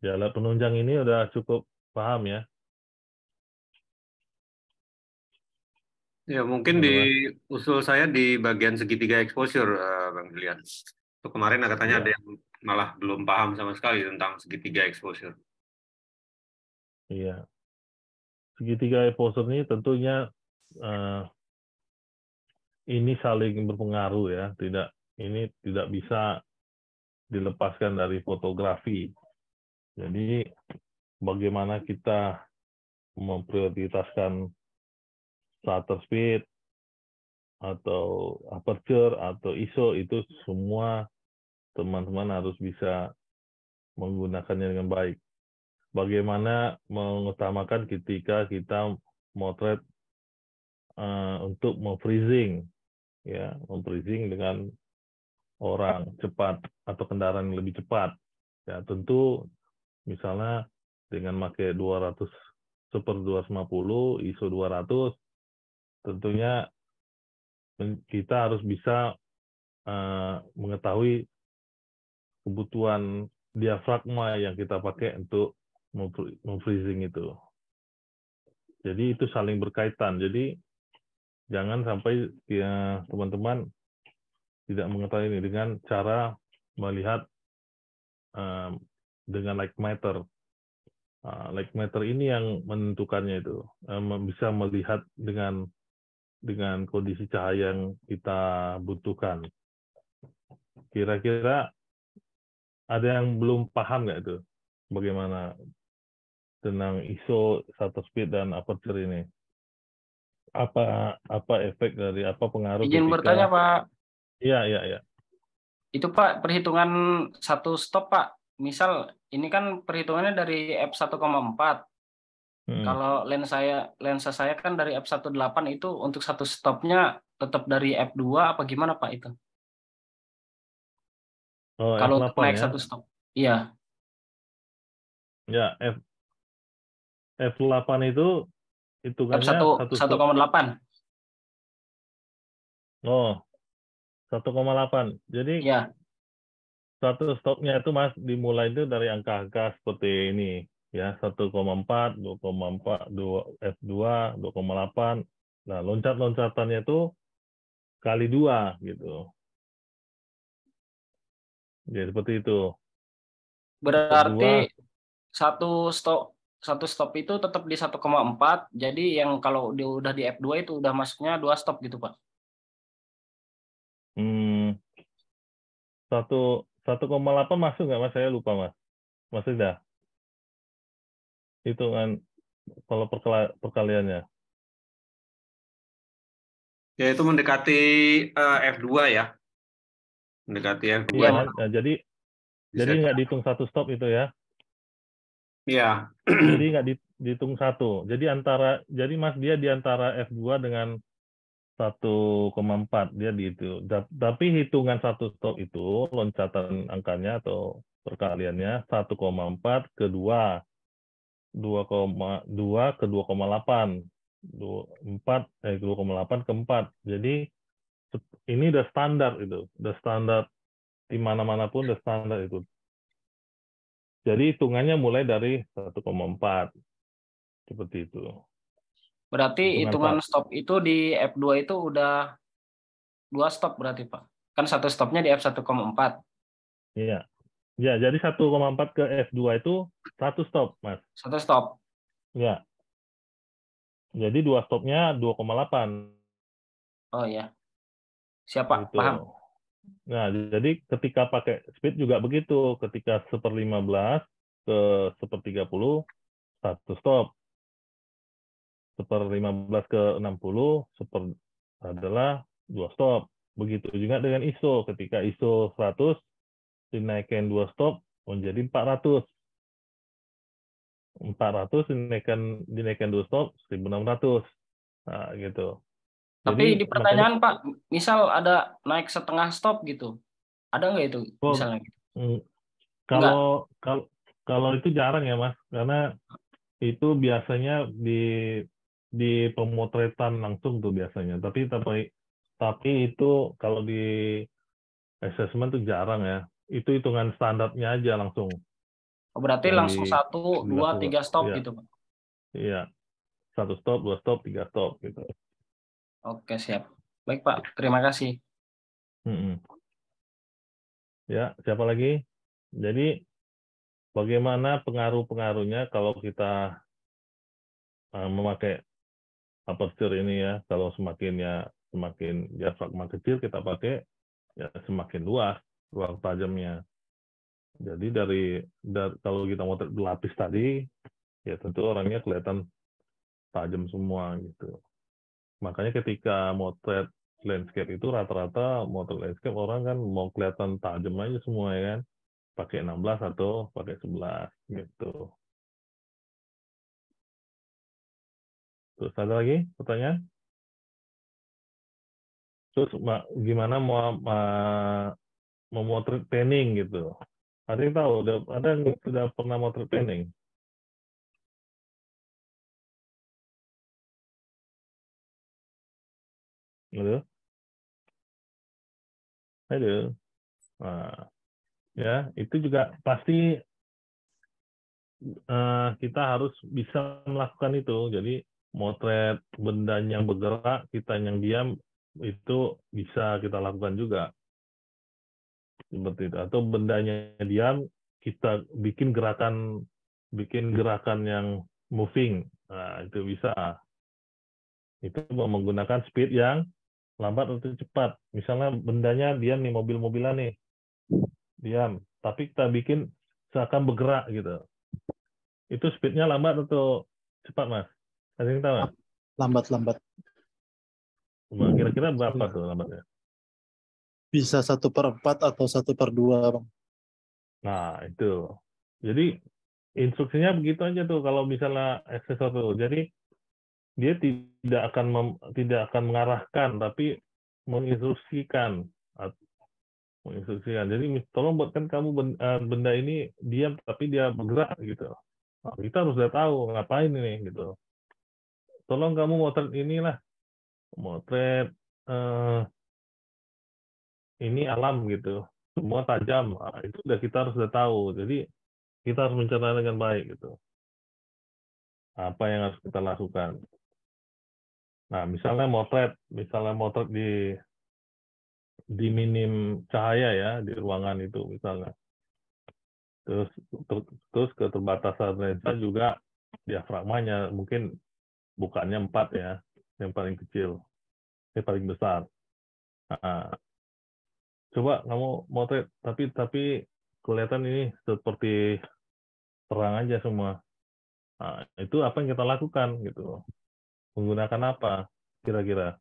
ya alat penunjang ini udah cukup paham ya Ya, mungkin di usul saya di bagian segitiga exposure, eh, Bang Julian. tuh kemarin katanya ya. ada yang malah belum paham sama sekali tentang segitiga exposure. Iya. Segitiga exposure ini tentunya uh, ini saling berpengaruh ya, tidak ini tidak bisa dilepaskan dari fotografi. Jadi bagaimana kita memprioritaskan shutter speed atau aperture atau ISO itu semua teman-teman harus bisa menggunakannya dengan baik. Bagaimana mengutamakan ketika kita motret uh, untuk memfreezing, ya, memfreezing dengan orang cepat atau kendaraan yang lebih cepat. Ya, tentu misalnya dengan pakai 200 super 250, ISO 200, tentunya kita harus bisa uh, mengetahui kebutuhan diafragma yang kita pakai untuk memfreezing itu. Jadi itu saling berkaitan. Jadi jangan sampai ya, teman-teman tidak mengetahui ini dengan cara melihat uh, dengan light meter Uh, ah, light meter ini yang menentukannya itu Uh, bisa melihat dengan dengan kondisi cahaya yang kita butuhkan. Kira-kira ada yang belum paham nggak itu bagaimana tentang ISO, shutter speed dan aperture ini? Apa apa efek dari apa pengaruh? Izin bertanya Pak. Iya iya iya. Itu Pak perhitungan satu stop Pak. Misal ini kan perhitungannya dari f 1,4 Hmm. Kalau lensa saya lensa saya kan dari f1.8 itu untuk satu stopnya tetap dari f2 apa gimana Pak itu? Oh, kalau F8, naik ya? satu stop. Iya. Ya, F F8 itu hitungannya satu koma delapan. Oh. satu koma delapan. Jadi ya. satu stopnya itu Mas dimulai itu dari angka-angka seperti ini ya 1,4, 2,4, 2 F2, 2,8. Nah, loncat-loncatannya itu kali dua gitu. Ya seperti itu. Berarti satu stop satu stop itu tetap di 1,4. Jadi yang kalau dia udah di F2 itu udah masuknya dua stop gitu, Pak. Hmm. Satu 1,8 masuk nggak Mas? Saya lupa, Mas. Masih dah hitungan kan kalau perkaliannya ya itu mendekati uh, eh, F2 ya mendekati F2 iya, nah, jadi Bisa jadi nggak dihitung satu stop itu ya iya jadi nggak dihitung satu jadi antara jadi mas dia di antara F2 dengan 1,4 dia di itu tapi hitungan satu stop itu loncatan angkanya atau perkaliannya 1,4 kedua 2,2 ke 2,8. 4 eh 2,8 ke 4. Jadi ini udah standar itu, udah standar di mana-mana pun udah standar itu. Jadi hitungannya mulai dari 1,4. Seperti itu. Berarti hitungan, hitungan stop itu di F2 itu udah dua stop berarti Pak. Kan satu stopnya di F1,4. Iya. Ya, jadi 1,4 ke F2 itu satu stop, Mas. Satu stop. Ya. Jadi dua stopnya 2,8. Oh ya. Siapa? Gitu. Paham. Nah, jadi ketika pakai speed juga begitu. Ketika 1 per 15 ke 1 per 30, satu stop. 1 per 15 ke 60, 1 per adalah dua stop. Begitu juga dengan ISO. Ketika ISO 100, dinaikkan dua stop menjadi 400 400 dinaikkan dinaikkan dua stop 1600 nah gitu tapi Jadi, di pertanyaan makanya, Pak misal ada naik setengah stop gitu ada nggak itu oh, misalnya mm, kalau Enggak. kalau kalau itu jarang ya mas karena itu biasanya di di pemotretan langsung tuh biasanya tapi tapi tapi itu kalau di assessment tuh jarang ya itu hitungan standarnya aja langsung. Oh, berarti Dari langsung satu, dua, tiga stop iya. gitu, Pak? Iya, satu stop, dua stop, tiga stop gitu. Oke siap, baik Pak, terima kasih. Hmm -hmm. Ya, siapa lagi? Jadi bagaimana pengaruh-pengaruhnya kalau kita uh, memakai aperture ini ya, kalau semakin ya semakin jarak ya, semakin kecil kita pakai ya semakin luas ruang tajamnya. Jadi dari, dari kalau kita mau berlapis tadi, ya tentu orangnya kelihatan tajam semua gitu. Makanya ketika motret landscape itu rata-rata motret landscape orang kan mau kelihatan tajam aja semua ya kan. Pakai 16 atau pakai 11 gitu. Terus ada lagi pertanyaan? Terus gimana mau memotret training gitu. Ada yang tahu, ada yang sudah pernah motret training? Halo? Halo? Nah, ya, itu juga pasti uh, kita harus bisa melakukan itu. Jadi motret benda yang bergerak, kita yang diam itu bisa kita lakukan juga seperti itu atau bendanya diam kita bikin gerakan bikin gerakan yang moving nah, itu bisa itu menggunakan speed yang lambat atau cepat misalnya bendanya diam nih mobil-mobilan nih diam tapi kita bikin seakan bergerak gitu itu speednya lambat atau cepat mas kasih tahu lambat lambat kira-kira berapa tuh lambatnya bisa satu per empat atau satu per dua bang nah itu jadi instruksinya begitu aja tuh kalau misalnya ekses tuh jadi dia tidak akan mem, tidak akan mengarahkan tapi menginstruksikan menginstruksikan jadi tolong buatkan kamu eh, benda, ini diam tapi dia bergerak gitu nah, kita harus sudah tahu ngapain ini gitu tolong kamu motret inilah motret eh, ini alam gitu semua tajam ah, itu udah kita harus udah tahu jadi kita harus mencerna dengan baik gitu apa yang harus kita lakukan nah misalnya motret misalnya motret di di minim cahaya ya di ruangan itu misalnya terus ter, terus keterbatasan lensa juga diafragmanya mungkin bukannya empat ya yang paling kecil yang paling besar nah, coba kamu motret tapi tapi kelihatan ini seperti terang aja semua nah, itu apa yang kita lakukan gitu menggunakan apa kira-kira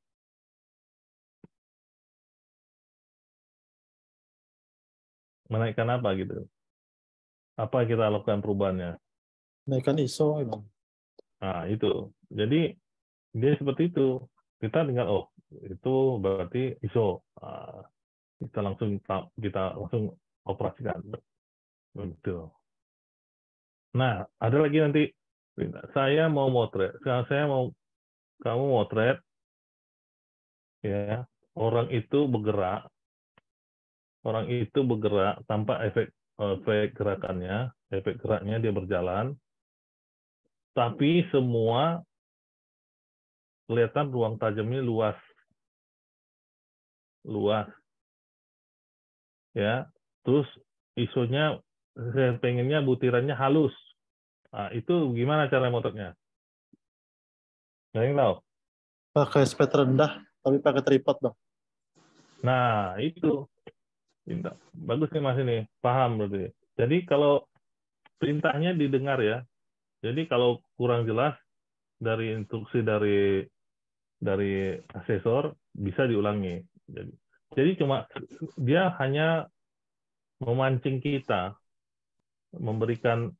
menaikkan apa gitu apa kita lakukan perubahannya naikkan ISO itu nah itu jadi dia seperti itu kita tinggal oh itu berarti ISO nah, kita langsung kita langsung operasikan betul nah ada lagi nanti saya mau motret sekarang saya mau kamu motret ya orang itu bergerak orang itu bergerak tanpa efek eh, efek gerakannya efek geraknya dia berjalan tapi semua kelihatan ruang tajamnya luas luas ya terus isunya saya pengennya butirannya halus nah, itu gimana cara motornya? nggak yang tahu pakai spet rendah tapi pakai tripod dong nah itu bagus nih mas ini paham berarti jadi kalau perintahnya didengar ya jadi kalau kurang jelas dari instruksi dari dari asesor bisa diulangi jadi jadi cuma dia hanya memancing kita, memberikan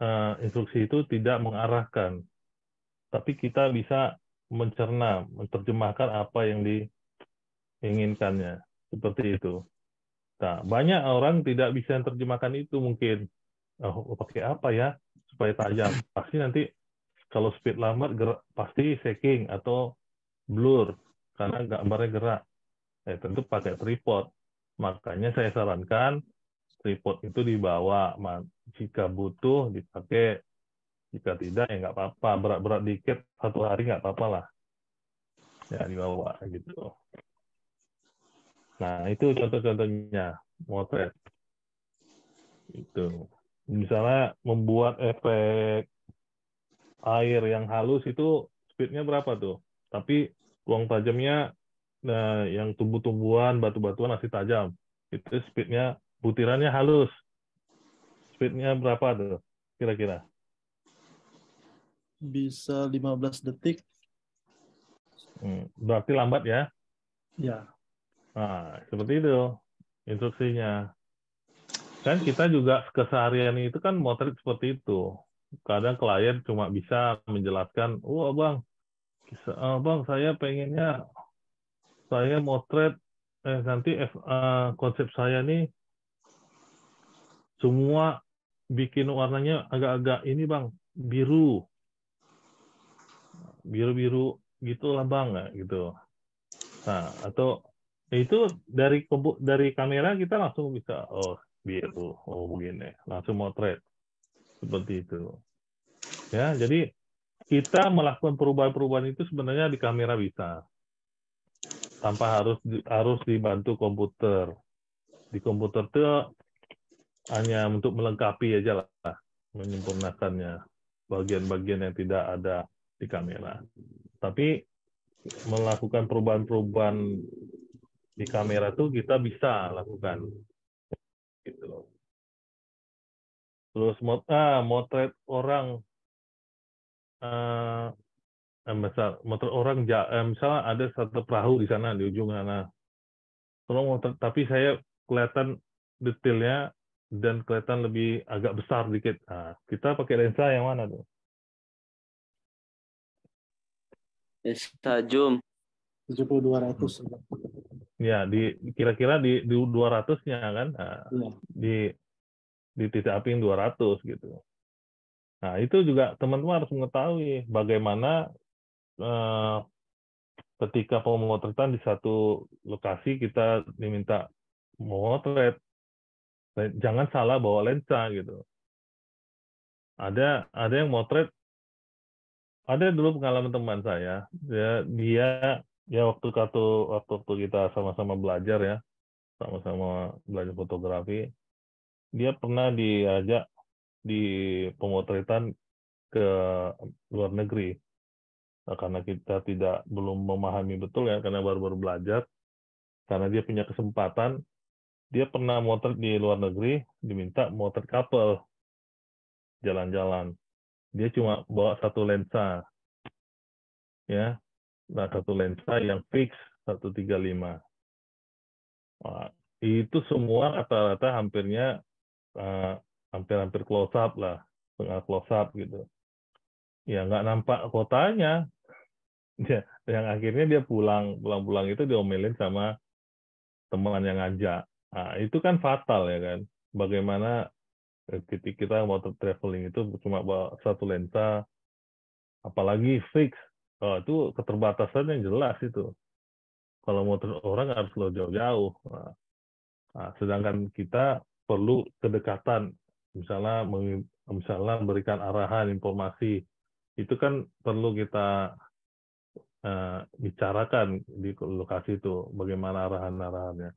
uh, instruksi itu tidak mengarahkan, tapi kita bisa mencerna, menerjemahkan apa yang diinginkannya, seperti itu. Nah, banyak orang tidak bisa menerjemahkan itu mungkin. Oh, pakai apa ya supaya tajam? Pasti nanti kalau speed lambat pasti shaking atau blur karena gambarnya gerak ya tentu pakai tripod. Makanya saya sarankan tripod itu dibawa. Jika butuh dipakai, jika tidak ya nggak apa-apa. Berat-berat dikit satu hari nggak apa-apa lah. Ya dibawa gitu. Nah itu contoh-contohnya motret. Itu misalnya membuat efek air yang halus itu speednya berapa tuh? Tapi ruang tajamnya nah, yang tumbuh-tumbuhan, batu-batuan masih tajam. Itu speednya, butirannya halus. Speednya berapa tuh kira-kira? Bisa 15 detik. Hmm, berarti lambat ya? Ya. Nah, seperti itu instruksinya. Kan kita juga keseharian itu kan motret seperti itu. Kadang klien cuma bisa menjelaskan, oh bang, eh, bang saya pengennya saya motret eh nanti uh, konsep saya nih semua bikin warnanya agak-agak ini bang biru biru-biru gitulah bang ya, gitu nah atau itu dari dari kamera kita langsung bisa oh biru oh begini langsung motret seperti itu ya jadi kita melakukan perubahan-perubahan itu sebenarnya di kamera bisa tanpa harus harus dibantu komputer. Di komputer itu hanya untuk melengkapi aja lah, menyempurnakannya bagian-bagian yang tidak ada di kamera. Tapi melakukan perubahan-perubahan di kamera tuh kita bisa lakukan. Gitu loh. Terus mot ah motret orang uh, misal motor orang eh, misalnya ada satu perahu di sana di ujung sana tolong motor tapi saya kelihatan detailnya dan kelihatan lebih agak besar dikit nah, kita pakai lensa yang mana tuh lensa zoom 7200 ya di kira-kira di, di 200 nya kan nah, ya. di di titik api yang 200 gitu nah itu juga teman-teman harus mengetahui bagaimana eh, ketika pemotretan di satu lokasi kita diminta memotret jangan salah bawa lensa gitu ada ada yang motret ada dulu pengalaman teman saya dia ya, dia ya waktu kartu waktu, waktu kita sama-sama belajar ya sama-sama belajar fotografi dia pernah diajak di pemotretan ke luar negeri Eh, karena kita tidak belum memahami betul ya karena baru-baru belajar karena dia punya kesempatan dia pernah motret di luar negeri diminta motret couple jalan-jalan dia cuma bawa satu lensa ya nah satu lensa yang fix satu tiga lima. itu semua rata-rata hampirnya hampir eh, hampir-hampir close up lah tengah close up gitu ya nggak nampak kotanya ya, yang akhirnya dia pulang pulang-pulang itu diomelin sama teman yang ngajak nah, itu kan fatal ya kan bagaimana titik eh, kita mau traveling itu cuma bawa satu lensa apalagi fix oh, itu keterbatasan yang jelas itu kalau mau orang harus lo jauh-jauh nah, nah, sedangkan kita perlu kedekatan misalnya misalnya memberikan arahan informasi itu kan perlu kita Eh, bicarakan di lokasi itu bagaimana arahan-arahannya.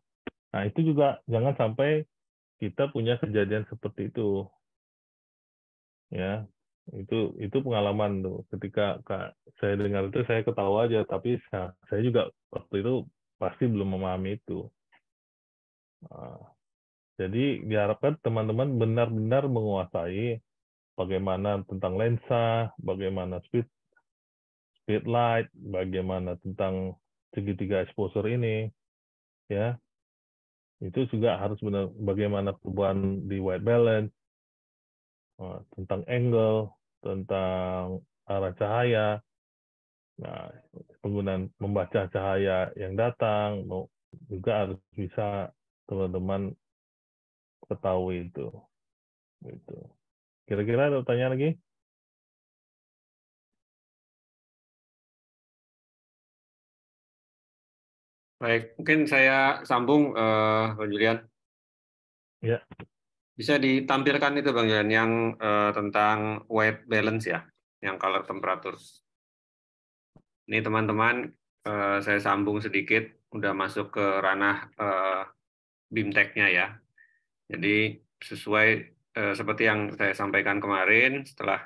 Nah itu juga jangan sampai kita punya kejadian seperti itu, ya itu itu pengalaman tuh. Ketika kak, saya dengar itu saya ketawa aja, tapi saya, saya juga waktu itu pasti belum memahami itu. Ah, jadi diharapkan teman-teman benar-benar menguasai bagaimana tentang lensa, bagaimana speed speedlight, bagaimana tentang segitiga exposure ini, ya itu juga harus benar bagaimana perubahan di white balance, eh, tentang angle, tentang arah cahaya, nah, penggunaan membaca cahaya yang datang juga harus bisa teman-teman ketahui itu. Gitu. Kira-kira ada pertanyaan lagi? Baik, mungkin saya sambung, uh, Bang Julian. Ya. Bisa ditampilkan itu, Bang Julian, yang uh, tentang white balance ya, yang color temperatur. Ini teman-teman, uh, saya sambung sedikit, udah masuk ke ranah uh, ya. Jadi sesuai uh, seperti yang saya sampaikan kemarin, setelah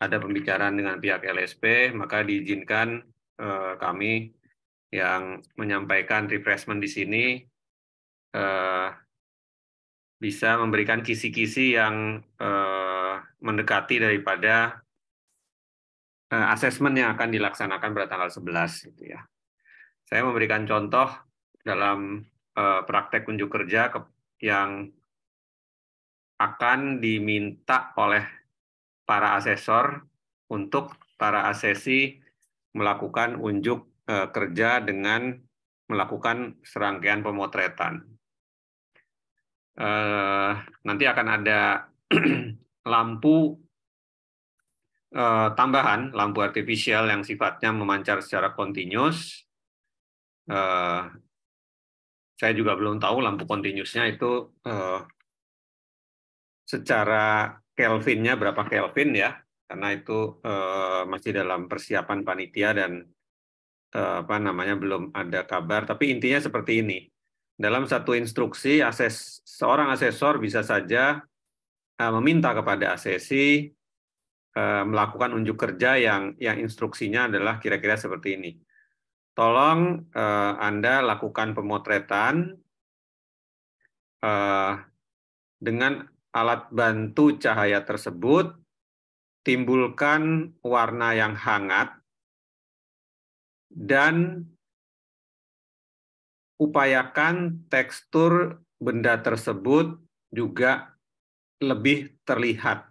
ada pembicaraan dengan pihak LSP, maka diizinkan uh, kami yang menyampaikan refreshment di sini eh, bisa memberikan kisi-kisi yang eh, mendekati daripada eh, asesmen yang akan dilaksanakan pada tanggal 11 gitu ya. Saya memberikan contoh dalam eh, praktek kunjuk kerja ke, yang akan diminta oleh para asesor untuk para asesi melakukan unjuk Eh, kerja dengan melakukan serangkaian pemotretan. Eh, nanti akan ada lampu eh, tambahan, lampu artifisial yang sifatnya memancar secara kontinus. saya juga belum tahu lampu kontinusnya itu secara Kelvinnya berapa Kelvin ya, karena itu masih dalam persiapan panitia dan Eh, apa namanya belum ada kabar, tapi intinya seperti ini. Dalam satu instruksi, ases, seorang asesor bisa saja uh, meminta kepada asesi uh, melakukan unjuk kerja yang yang instruksinya adalah kira-kira seperti ini. Tolong uh, Anda lakukan pemotretan uh, dengan alat bantu cahaya tersebut, timbulkan warna yang hangat dan upayakan tekstur benda tersebut juga lebih terlihat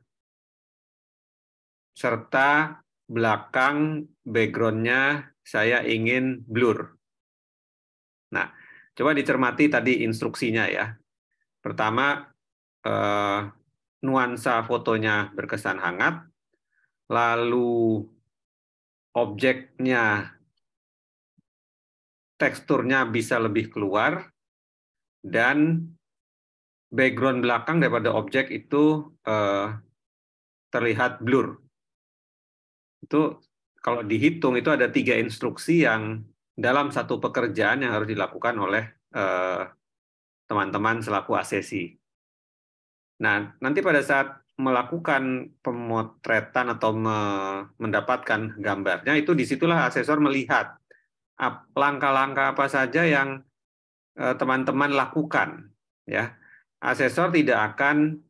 serta belakang backgroundnya saya ingin blur. Nah, coba dicermati tadi instruksinya ya. Pertama, eh, nuansa fotonya berkesan hangat, lalu objeknya teksturnya bisa lebih keluar, dan background belakang daripada objek itu eh, terlihat blur. Itu kalau dihitung itu ada tiga instruksi yang dalam satu pekerjaan yang harus dilakukan oleh eh, teman-teman eh, selaku asesi. Nah, nanti pada saat melakukan pemotretan atau me mendapatkan gambarnya itu disitulah asesor melihat langkah-langkah apa saja yang eh, teman-teman lakukan ya asesor tidak akan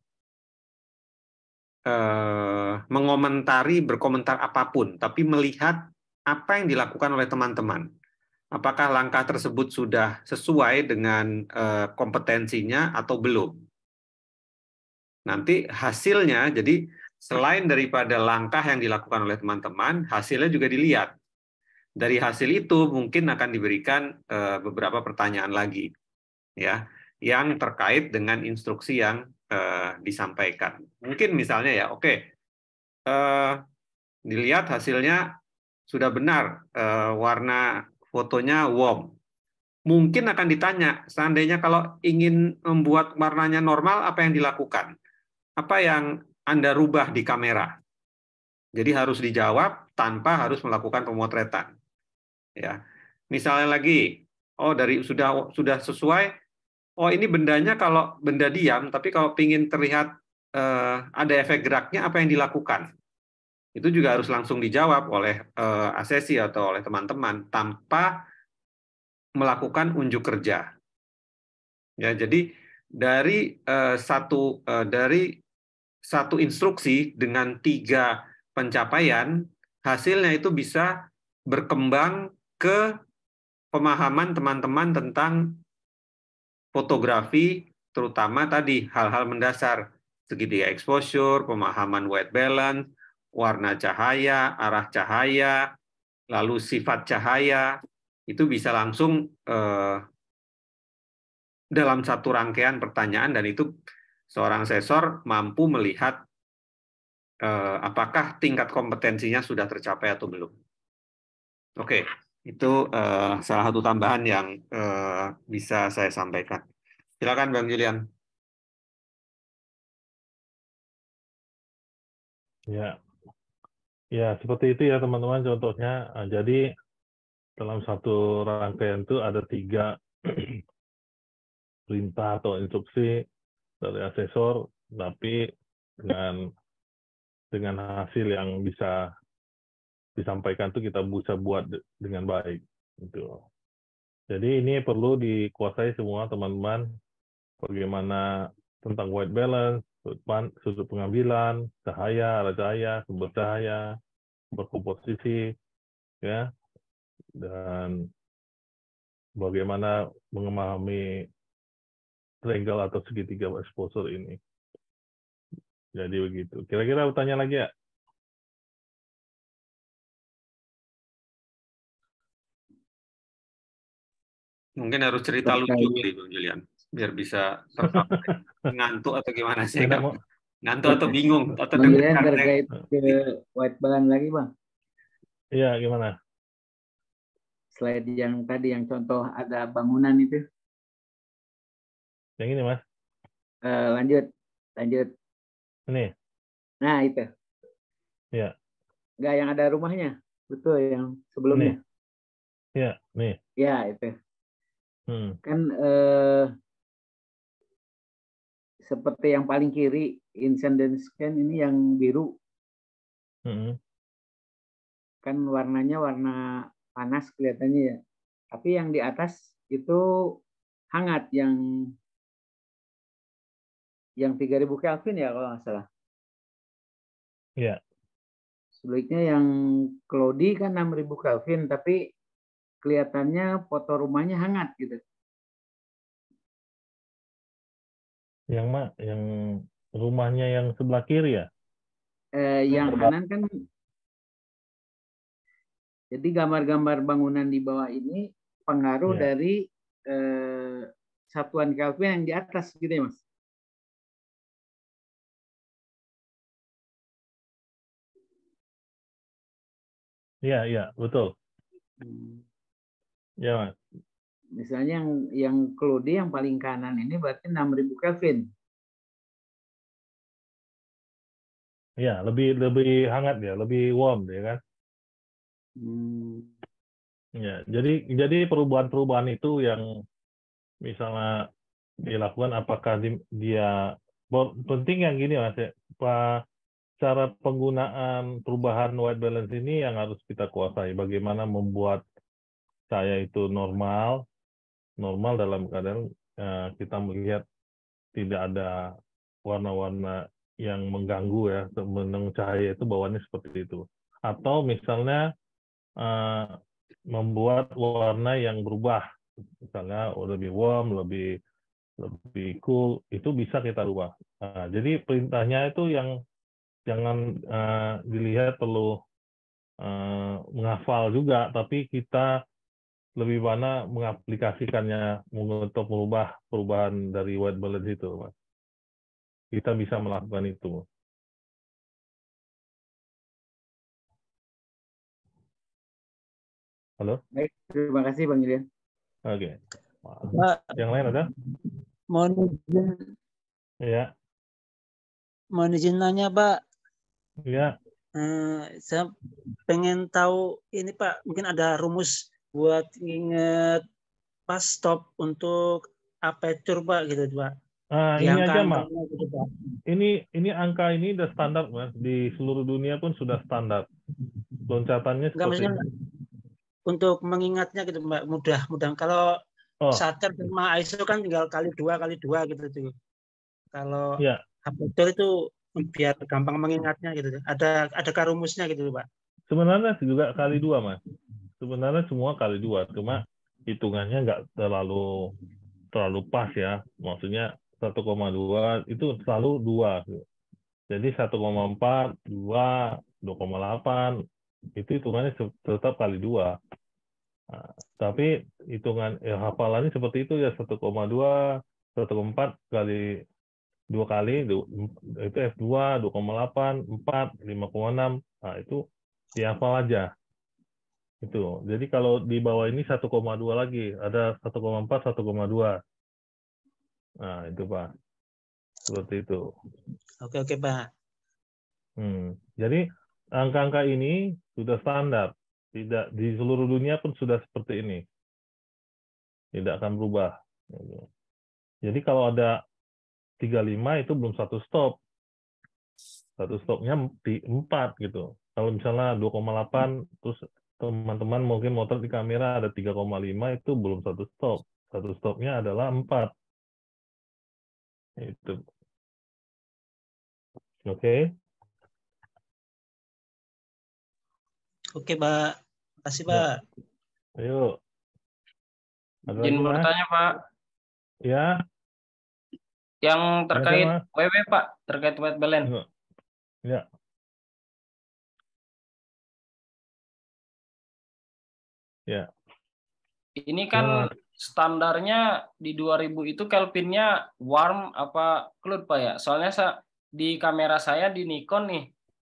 eh, mengomentari berkomentar apapun tapi melihat apa yang dilakukan oleh teman-teman apakah langkah tersebut sudah sesuai dengan eh, kompetensinya atau belum nanti hasilnya jadi selain daripada langkah yang dilakukan oleh teman-teman hasilnya juga dilihat dari hasil itu mungkin akan diberikan eh, beberapa pertanyaan lagi ya yang terkait dengan instruksi yang eh, disampaikan. Mungkin misalnya ya, oke, okay, eh, dilihat hasilnya sudah benar warna fotonya warm. Mungkin akan ditanya, seandainya kalau ingin membuat warnanya normal, apa yang dilakukan? Apa yang Anda rubah di kamera? Jadi harus dijawab tanpa harus melakukan pemotretan ya misalnya lagi oh dari sudah sudah sesuai oh ini bendanya kalau benda diam tapi kalau pingin terlihat eh, ada efek geraknya apa yang dilakukan itu juga harus langsung dijawab oleh eh, asesi atau oleh teman-teman tanpa melakukan unjuk kerja ya jadi dari eh, satu eh, dari satu instruksi dengan tiga pencapaian hasilnya itu bisa berkembang ke pemahaman teman-teman tentang fotografi, terutama tadi hal-hal mendasar segitiga ya, exposure, pemahaman white balance, warna cahaya, arah cahaya, lalu sifat cahaya, itu bisa langsung eh, dalam satu rangkaian pertanyaan dan itu seorang sensor mampu melihat eh, apakah tingkat kompetensinya sudah tercapai atau belum. Oke, okay. Itu uh, salah satu tambahan yang uh, bisa saya sampaikan. Silakan Bang Julian. Ya, ya seperti itu ya teman-teman contohnya. Eh, jadi dalam satu rangkaian itu ada tiga perintah atau instruksi dari asesor, tapi dengan dengan hasil yang bisa disampaikan tuh kita bisa buat dengan baik gitu. Jadi ini perlu dikuasai semua teman-teman bagaimana tentang white balance, sudut pengambilan, cahaya, arah cahaya, sumber cahaya, berkomposisi, ya, dan bagaimana memahami triangle atau segitiga exposure ini. Jadi begitu. Kira-kira bertanya lagi ya? Mungkin harus cerita terkait. lucu nih Bang Julian, biar bisa ngantuk atau gimana sih? Kan? Ngantuk atau bingung atau Bang Julian terkait ke white balance lagi Bang. Iya, gimana? Slide yang tadi yang contoh ada bangunan itu. Yang ini, Mas. Uh, lanjut, lanjut. Ini. Nah, itu. Iya. Enggak yang ada rumahnya. Betul yang sebelumnya. Iya, nih. Iya, itu. Hmm. Kan eh, seperti yang paling kiri incident scan ini yang biru. Hmm. Kan warnanya warna panas kelihatannya ya. Tapi yang di atas itu hangat yang yang 3000 Kelvin ya kalau nggak salah. Iya. Yeah. Sebaliknya yang cloudy kan 6000 Kelvin tapi kelihatannya foto rumahnya hangat gitu. Yang mak, yang rumahnya yang sebelah kiri ya? Eh, yang kanan kan. Jadi gambar-gambar bangunan di bawah ini pengaruh ya. dari eh, satuan Kelvin yang di atas gitu ya mas? Iya, iya, betul. Hmm. Ya. Misalnya yang yang Claude yang paling kanan ini berarti 6000 Kelvin. Ya, lebih lebih hangat ya, lebih warm ya kan. Hmm. Ya, jadi jadi perubahan-perubahan itu yang misalnya dilakukan apakah dia penting yang gini mas ya, cara penggunaan perubahan white balance ini yang harus kita kuasai. Bagaimana membuat saya itu normal, normal dalam keadaan uh, kita melihat tidak ada warna-warna yang mengganggu ya, meneng cahaya itu bawaannya seperti itu. Atau misalnya uh, membuat warna yang berubah, misalnya oh, lebih warm, lebih lebih cool, itu bisa kita rubah. Nah, jadi perintahnya itu yang jangan uh, dilihat perlu uh, menghafal juga, tapi kita lebih mana mengaplikasikannya untuk merubah perubahan dari white balance itu, Mas. Kita bisa melakukan itu. Halo? Baik, terima kasih Bang Julian. Oke. Okay. Nah, Yang lain ada? Mohon izin. Iya. Mohon izin nanya, Pak. Iya. Hmm, saya pengen tahu ini Pak, mungkin ada rumus buat inget pas stop untuk apa coba gitu pak Nah, ini aja mak. Gitu, Ini ini angka ini udah standar mas di seluruh dunia pun sudah standar. Loncatannya seperti ini. Untuk mengingatnya gitu mbak mudah mudah. Kalau oh. satir sama ISO kan tinggal kali dua kali dua gitu tuh. Kalau ya. aperture itu biar gampang mengingatnya gitu. Ada ada karumusnya gitu pak. Sebenarnya juga kali dua mas sebenarnya semua kali dua cuma hitungannya nggak terlalu terlalu pas ya maksudnya 1,2 itu selalu dua jadi 1,4 2 2,8 itu hitungannya tetap kali dua nah, tapi hitungan ya, hafalannya seperti itu ya 1,2 1,4 kali dua kali itu F2 2,8 4 5,6 nah itu dihafal aja itu. Jadi kalau di bawah ini 1,2 lagi, ada 1,4, 1,2. Nah, itu Pak. Seperti itu. Oke, oke Pak. Hmm. Jadi angka-angka ini sudah standar. Tidak di seluruh dunia pun sudah seperti ini. Tidak akan berubah. Jadi kalau ada 35 itu belum satu stop. Satu stopnya di 4 gitu. Kalau misalnya 2,8 terus teman-teman mungkin motor di kamera ada 3,5 itu belum satu stop. Satu stopnya adalah 4. Itu. Oke. Okay. Oke, Pak. kasih ya. Pak. Ayo. Ada bertanya, Pak. Ya. Yang terkait Masa, WW, Pak. Terkait white balance. Ya. Ya. Ini kan nah. standarnya di 2000 itu Kelvinnya warm apa cloud Pak ya? Soalnya saya, di kamera saya di Nikon nih,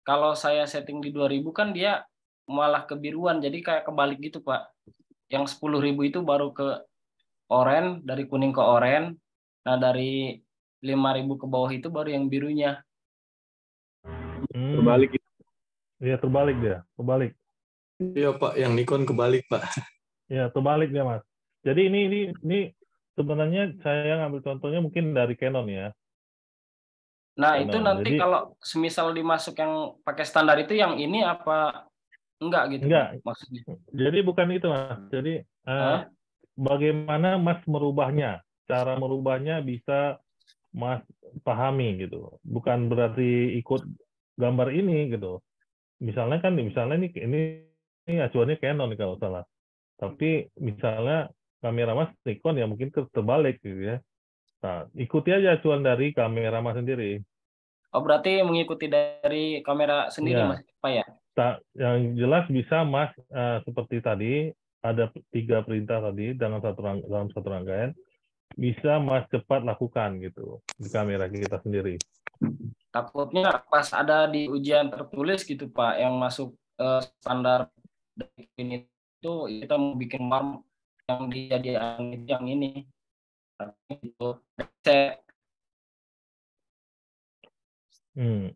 kalau saya setting di 2000 kan dia malah kebiruan, jadi kayak kebalik gitu Pak. Yang 10.000 itu baru ke oren, dari kuning ke oren. Nah dari 5.000 ke bawah itu baru yang birunya. Hmm. Terbalik. Gitu. Iya terbalik dia, terbalik. Iya Pak, yang Nikon kebalik Pak. Ya kebalik ya Mas. Jadi ini ini ini sebenarnya saya ngambil contohnya mungkin dari Canon ya. Nah Canon. itu nanti Jadi, kalau semisal dimasuk yang pakai standar itu yang ini apa enggak gitu? Enggak. Maksudnya. Jadi bukan itu Mas. Jadi eh, bagaimana Mas merubahnya? Cara merubahnya bisa Mas pahami gitu. Bukan berarti ikut gambar ini gitu. Misalnya kan misalnya ini ini ini iya, acuannya Canon kalau salah. Tapi misalnya kamera mas Nikon ya mungkin terbalik gitu ya. Nah, ikuti aja acuan dari kamera mas sendiri. Oh berarti mengikuti dari kamera sendiri ya. mas Pak ya? Tak, yang jelas bisa mas uh, seperti tadi ada tiga perintah tadi dalam satu dalam satu rangkaian bisa mas cepat lakukan gitu di kamera kita sendiri. Takutnya pas ada di ujian tertulis gitu pak yang masuk eh, standar dari ini itu kita mau bikin warm yang dijadikan yang ini itu saya hmm.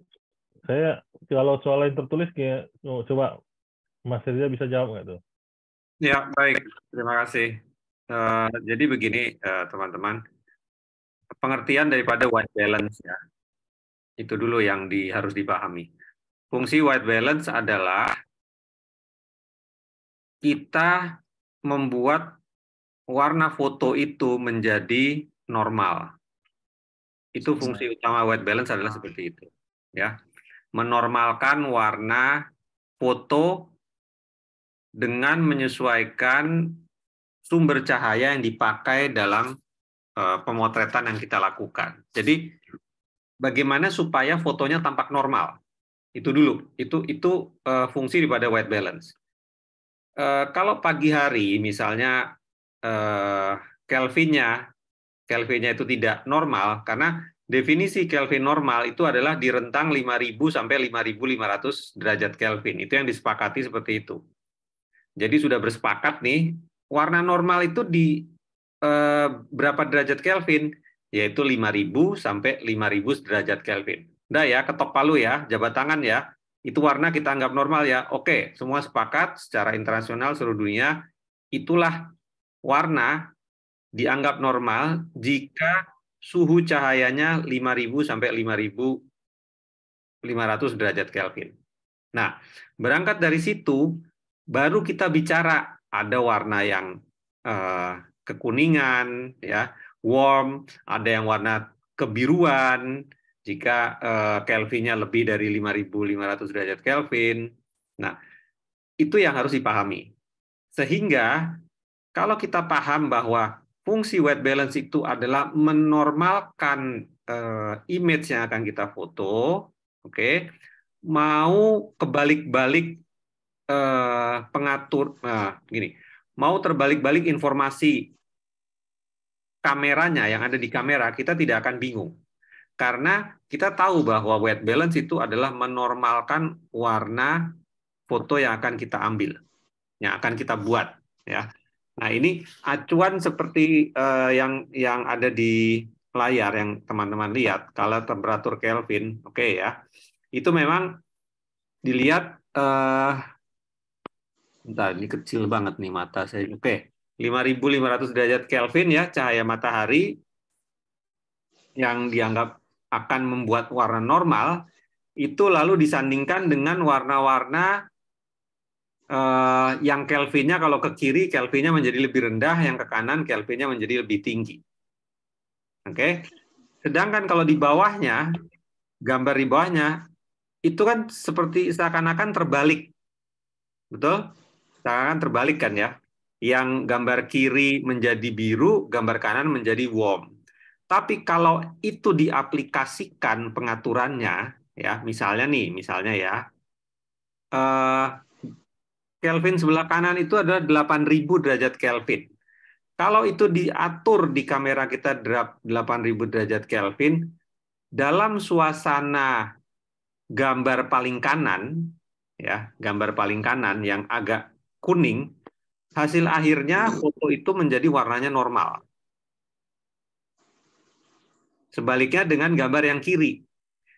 saya kalau soal yang tertulis kayak oh, coba Mas Riza bisa jawab nggak tuh ya baik terima kasih uh, jadi begini teman eh, teman-teman pengertian daripada white balance ya itu dulu yang di, harus dipahami fungsi white balance adalah kita membuat warna foto itu menjadi normal. Itu fungsi utama white balance adalah seperti itu, ya. Menormalkan warna foto dengan menyesuaikan sumber cahaya yang dipakai dalam eh, pemotretan yang kita lakukan. Jadi bagaimana supaya fotonya tampak normal? Itu dulu. Itu itu eh, fungsi daripada white balance. Eh, kalau pagi hari misalnya eh, Kelvinnya Kelvinnya itu tidak normal karena definisi Kelvin normal itu adalah di rentang 5000 sampai 5500 derajat Kelvin. Itu yang disepakati seperti itu. Jadi sudah bersepakat nih, warna normal itu di eh, berapa derajat Kelvin? Yaitu 5000 sampai 5000 derajat Kelvin. Udah ya, ketok palu ya, jabat tangan ya itu warna kita anggap normal ya. Oke, semua sepakat secara internasional seluruh dunia itulah warna dianggap normal jika suhu cahayanya 5000 sampai 5500 derajat Kelvin. Nah, berangkat dari situ baru kita bicara ada warna yang eh, kekuningan ya, warm, ada yang warna kebiruan, jika eh, Kelvinnya lebih dari 5.500 derajat Kelvin. Nah, itu yang harus dipahami. Sehingga kalau kita paham bahwa fungsi white balance itu adalah menormalkan uh, image yang akan kita foto, oke, okay, mau kebalik-balik uh, pengatur, nah gini, mau terbalik-balik informasi kameranya yang ada di kamera, kita tidak akan bingung karena kita tahu bahwa white balance itu adalah menormalkan warna foto yang akan kita ambil, yang akan kita buat. Ya. Nah ini acuan seperti uh, yang yang ada di layar yang teman-teman lihat, kalau temperatur Kelvin, oke okay ya, itu memang dilihat. uh, bentar, ini kecil banget nih mata saya. Oke. Okay. 5500 derajat Kelvin ya cahaya matahari yang dianggap akan membuat warna normal itu lalu disandingkan dengan warna-warna eh, yang Kelvinnya kalau ke kiri Kelvinnya menjadi lebih rendah, yang ke kanan Kelvinnya menjadi lebih tinggi. Oke. Okay? Sedangkan kalau di bawahnya gambar di bawahnya itu kan seperti seakan-akan terbalik. Betul? Seakan-akan terbalik kan ya. Yang gambar kiri menjadi biru, gambar kanan menjadi warm. Tapi kalau itu diaplikasikan pengaturannya, ya misalnya nih, misalnya ya, uh, Kelvin sebelah kanan itu adalah 8000 derajat Kelvin. Kalau itu diatur di kamera kita 8000 derajat Kelvin, dalam suasana gambar paling kanan, ya gambar paling kanan yang agak kuning, hasil akhirnya foto itu menjadi warnanya normal. Sebaliknya dengan gambar yang kiri.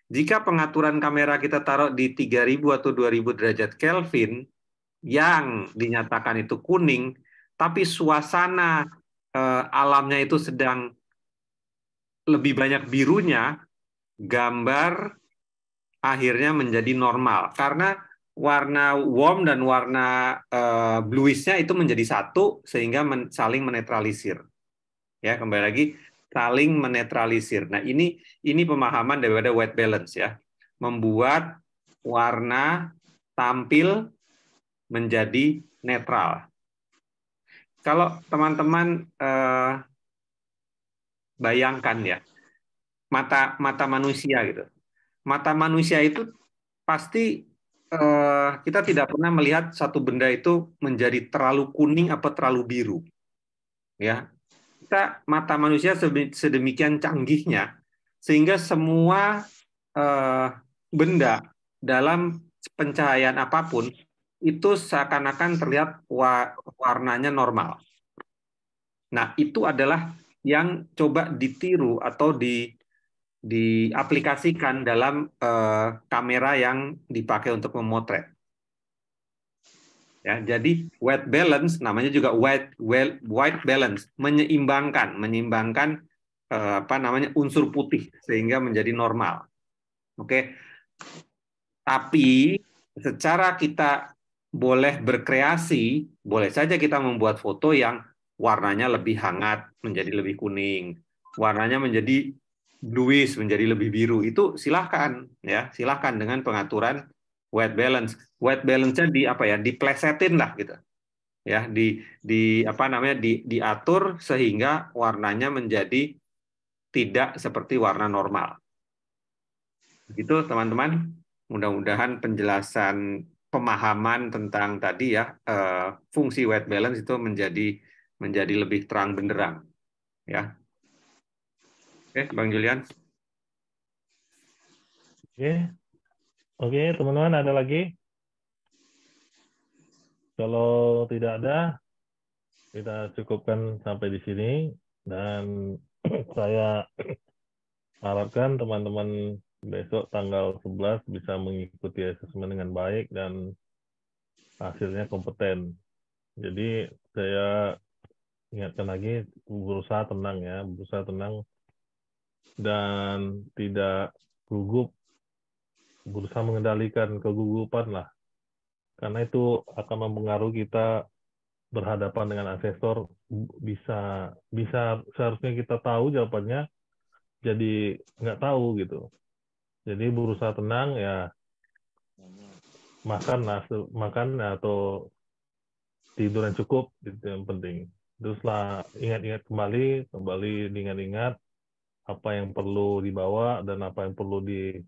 Jika pengaturan kamera kita taruh di 3000 atau 2000 derajat Kelvin yang dinyatakan itu kuning, tapi suasana eh, alamnya itu sedang lebih banyak birunya, gambar akhirnya menjadi normal karena warna warm dan warna bluish eh, bluishnya itu menjadi satu sehingga men saling menetralisir. Ya kembali lagi saling menetralisir. Nah, ini ini pemahaman daripada white balance ya. Membuat warna tampil menjadi netral. Kalau teman-teman eh, bayangkan ya, mata mata manusia gitu. Mata manusia itu pasti eh, kita tidak pernah melihat satu benda itu menjadi terlalu kuning atau terlalu biru. Ya, kita mata manusia sedemikian canggihnya sehingga semua uh, benda dalam pencahayaan apapun itu seakan-akan terlihat wa warnanya normal. Nah, itu adalah yang coba ditiru atau di diaplikasikan dalam uh, kamera yang dipakai untuk memotret. Ya, jadi white balance namanya juga white well, white balance menyeimbangkan, menyeimbangkan eh, apa namanya unsur putih sehingga menjadi normal. Oke. Tapi secara kita boleh berkreasi, boleh saja kita membuat foto yang warnanya lebih hangat menjadi lebih kuning, warnanya menjadi bluish menjadi lebih biru. Itu silahkan ya, silahkan dengan pengaturan white balance. White balance-nya di apa ya? Diplesetin lah gitu. Ya, di di apa namanya? di diatur sehingga warnanya menjadi tidak seperti warna normal. Gitu teman-teman. Mudah-mudahan penjelasan pemahaman tentang tadi ya eh, fungsi white balance itu menjadi menjadi lebih terang benderang. Ya. Oke, Bang Julian. Oke, Oke, teman-teman ada lagi? Kalau tidak ada, kita cukupkan sampai di sini dan saya harapkan teman-teman besok tanggal 11 bisa mengikuti asesmen dengan baik dan hasilnya kompeten. Jadi saya ingatkan lagi berusaha tenang ya, berusaha tenang dan tidak gugup berusaha mengendalikan kegugupan lah karena itu akan mempengaruhi kita berhadapan dengan asesor bisa bisa seharusnya kita tahu jawabannya jadi nggak tahu gitu jadi berusaha tenang ya makan nah, makan atau tidur yang cukup itu yang penting teruslah ingat-ingat kembali kembali diingat-ingat apa yang perlu dibawa dan apa yang perlu di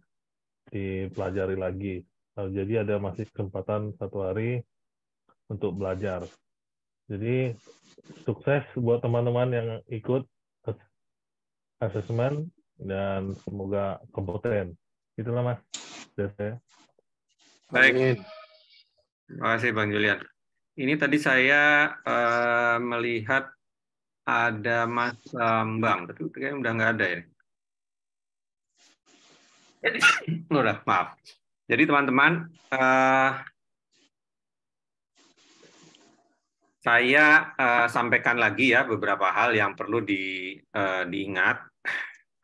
dipelajari lagi. jadi ada masih kesempatan satu hari untuk belajar. Jadi sukses buat teman-teman yang ikut asesmen dan semoga kompeten. Itulah Mas. Saya. Baik. Terima kasih Bang Julian. Ini tadi saya uh, melihat ada Mas Bambang, eh, tapi kayaknya udah nggak ada ya. Udah, maaf. Jadi teman-teman, uh, saya uh, sampaikan lagi ya beberapa hal yang perlu di, uh, diingat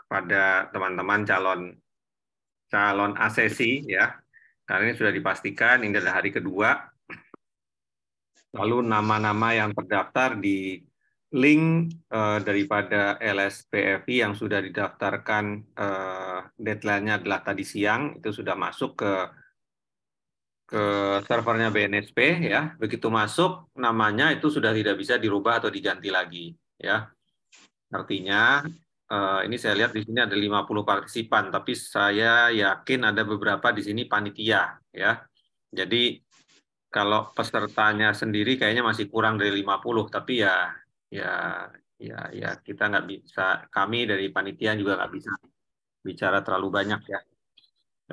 kepada teman-teman calon calon asesi ya. Karena ini sudah dipastikan ini adalah hari kedua. Lalu nama-nama yang terdaftar di link uh, daripada LSPFI yang sudah didaftarkan uh, deadline-nya adalah tadi siang itu sudah masuk ke ke servernya BNSP ya. Begitu masuk namanya itu sudah tidak bisa dirubah atau diganti lagi ya. Artinya uh, ini saya lihat di sini ada 50 partisipan tapi saya yakin ada beberapa di sini panitia ya. Jadi kalau pesertanya sendiri kayaknya masih kurang dari 50 tapi ya ya ya ya kita nggak bisa kami dari panitia juga nggak bisa bicara terlalu banyak ya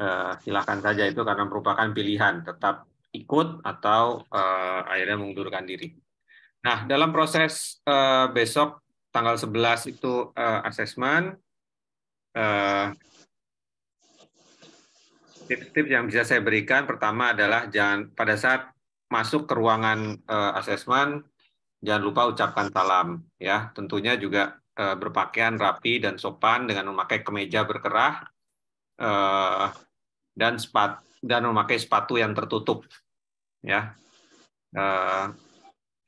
uh, silakan saja itu karena merupakan pilihan tetap ikut atau uh, akhirnya mengundurkan diri. Nah dalam proses uh, besok tanggal 11 itu uh, asesmen tips-tips yang bisa saya berikan pertama adalah jangan pada saat masuk ke ruangan uh, asesmen Jangan lupa ucapkan salam ya. Tentunya juga uh, berpakaian rapi dan sopan dengan memakai kemeja berkerah uh, dan sepat dan memakai sepatu yang tertutup ya. uh,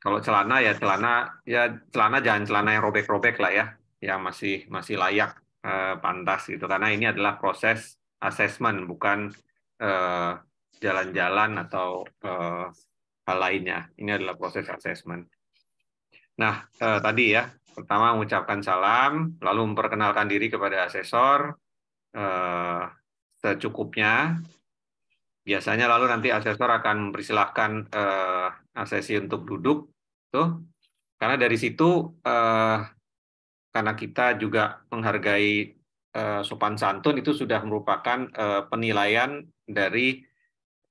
kalau celana ya celana ya celana jangan celana yang robek-robek lah ya, yang masih masih layak eh, pantas gitu karena ini adalah proses assessment bukan jalan-jalan uh, atau uh, hal lainnya. Ini adalah proses assessment. Nah, eh, tadi ya, pertama mengucapkan salam, lalu memperkenalkan diri kepada asesor eh, secukupnya. Biasanya lalu nanti asesor akan mempersilahkan eh, asesi untuk duduk, tuh. Karena dari situ, eh, karena kita juga menghargai eh, sopan santun itu sudah merupakan eh, penilaian dari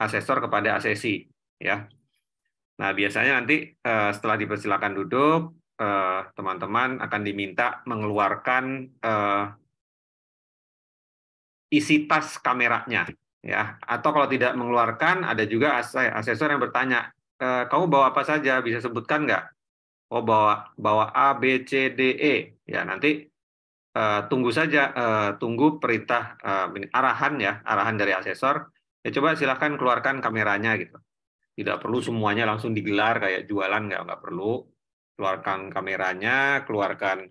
asesor kepada asesi, ya. Nah, biasanya nanti eh, setelah dipersilakan duduk, eh, teman-teman akan diminta mengeluarkan eh, isi tas kameranya ya atau kalau tidak mengeluarkan ada juga asesor yang bertanya kamu bawa apa saja bisa sebutkan nggak oh bawa bawa a b c d e ya nanti tunggu saja tunggu perintah arahan ya arahan dari asesor ya coba silahkan keluarkan kameranya gitu tidak perlu semuanya langsung digelar kayak jualan nggak nggak perlu. Keluarkan kameranya, keluarkan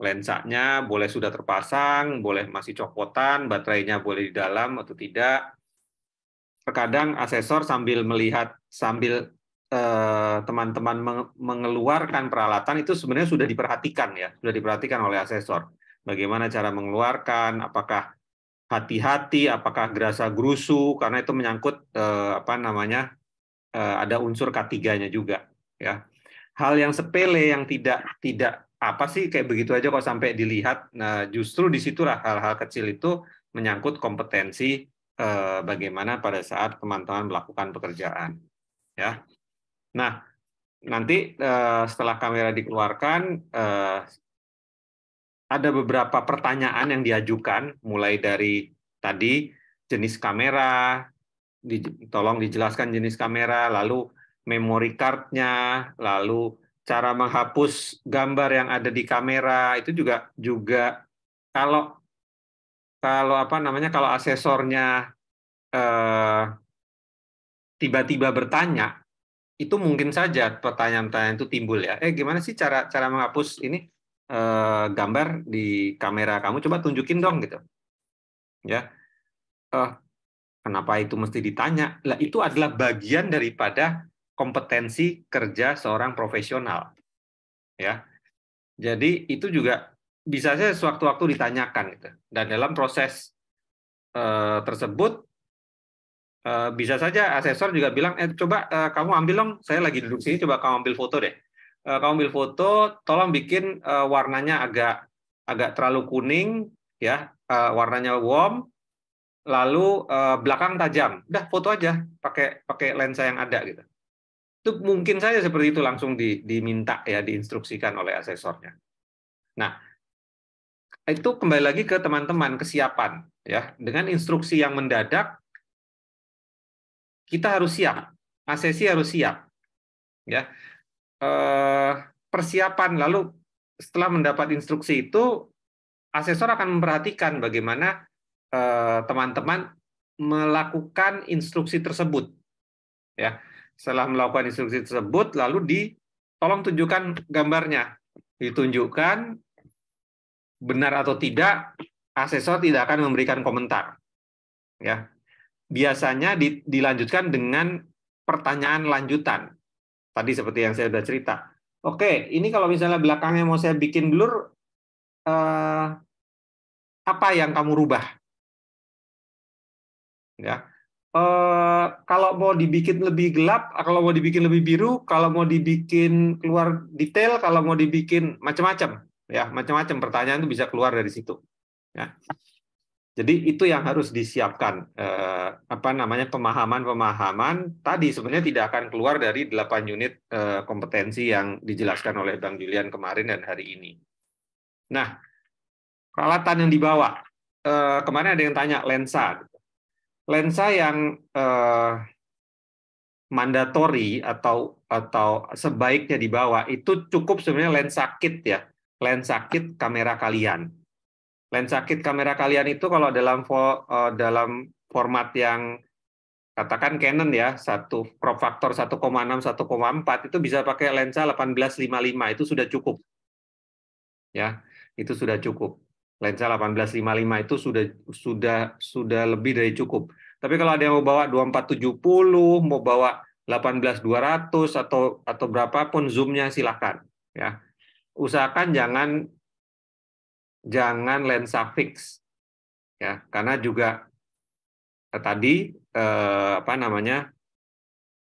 lensanya, boleh sudah terpasang, boleh masih copotan, baterainya boleh di dalam atau tidak. Terkadang asesor sambil melihat sambil eh, teman-teman mengeluarkan peralatan itu sebenarnya sudah diperhatikan ya, sudah diperhatikan oleh asesor. Bagaimana cara mengeluarkan, apakah hati-hati, apakah gerasa gerusu karena itu menyangkut eh, apa namanya Eh, ada unsur K3-nya juga ya. Hal yang sepele yang tidak tidak apa sih kayak begitu aja kok sampai dilihat. Nah, justru disitulah hal-hal kecil itu menyangkut kompetensi eh, bagaimana pada saat pemantauan melakukan pekerjaan. Ya. Nah, nanti eh, setelah kamera dikeluarkan eh, ada beberapa pertanyaan yang diajukan mulai dari tadi jenis kamera, di, tolong dijelaskan jenis kamera, lalu memory card-nya, lalu cara menghapus gambar yang ada di kamera itu juga juga kalau kalau apa namanya kalau asesornya eh, tiba-tiba eh, bertanya itu mungkin saja pertanyaan-pertanyaan itu timbul ya eh gimana sih cara cara menghapus ini eh, gambar di kamera kamu coba tunjukin dong gitu ya eh, Kenapa itu mesti ditanya? Lah itu adalah bagian daripada kompetensi kerja seorang profesional. Ya. Jadi itu juga bisa saja sewaktu-waktu ditanyakan gitu. Dan dalam proses eh, tersebut eh, bisa saja asesor juga bilang, eh coba eh, kamu ambil dong, saya lagi duduk sini, coba kamu ambil foto deh. kamu ambil foto, tolong bikin warnanya agak agak terlalu kuning, ya warnanya warm, lalu uh, belakang tajam. Udah foto aja pakai pakai lensa yang ada gitu. Itu mungkin saja seperti itu langsung di, diminta ya diinstruksikan oleh asesornya. Nah, itu kembali lagi ke teman-teman kesiapan ya. Dengan instruksi yang mendadak kita harus siap. asesi harus siap. Ya. Eh, persiapan lalu setelah mendapat instruksi itu asesor akan memperhatikan bagaimana Eh, teman-teman melakukan instruksi tersebut. Ya, setelah melakukan instruksi tersebut, lalu di tolong tunjukkan gambarnya, ditunjukkan benar atau tidak, asesor tidak akan memberikan komentar. Ya, biasanya dilanjutkan dengan pertanyaan lanjutan. Tadi seperti yang saya sudah cerita. Oke, ini kalau misalnya belakangnya mau saya bikin blur, eh, apa yang kamu rubah? ya eh, kalau mau dibikin lebih gelap kalau mau dibikin lebih biru kalau mau dibikin keluar detail kalau mau dibikin macam-macam ya macam-macam pertanyaan itu bisa keluar dari situ ya jadi itu yang harus disiapkan eh, apa namanya pemahaman-pemahaman tadi sebenarnya tidak akan keluar dari 8 unit eh, kompetensi yang dijelaskan oleh Bang Julian kemarin dan hari ini. Nah, peralatan yang dibawa eh, kemarin ada yang tanya lensa lensa yang uh, mandatori atau atau sebaiknya dibawa itu cukup sebenarnya lensa kit ya lensa kit kamera kalian lensa kit kamera kalian itu kalau dalam eh, dalam format yang katakan Canon ya satu crop faktor 1,6 1,4 itu bisa pakai lensa 1855 itu sudah cukup ya itu sudah cukup lensa 1855 itu sudah sudah sudah lebih dari cukup. Tapi kalau ada yang mau bawa 2470, mau bawa 18200 atau atau berapapun zoomnya silakan ya. Usahakan jangan jangan lensa fix ya karena juga eh, tadi eh, apa namanya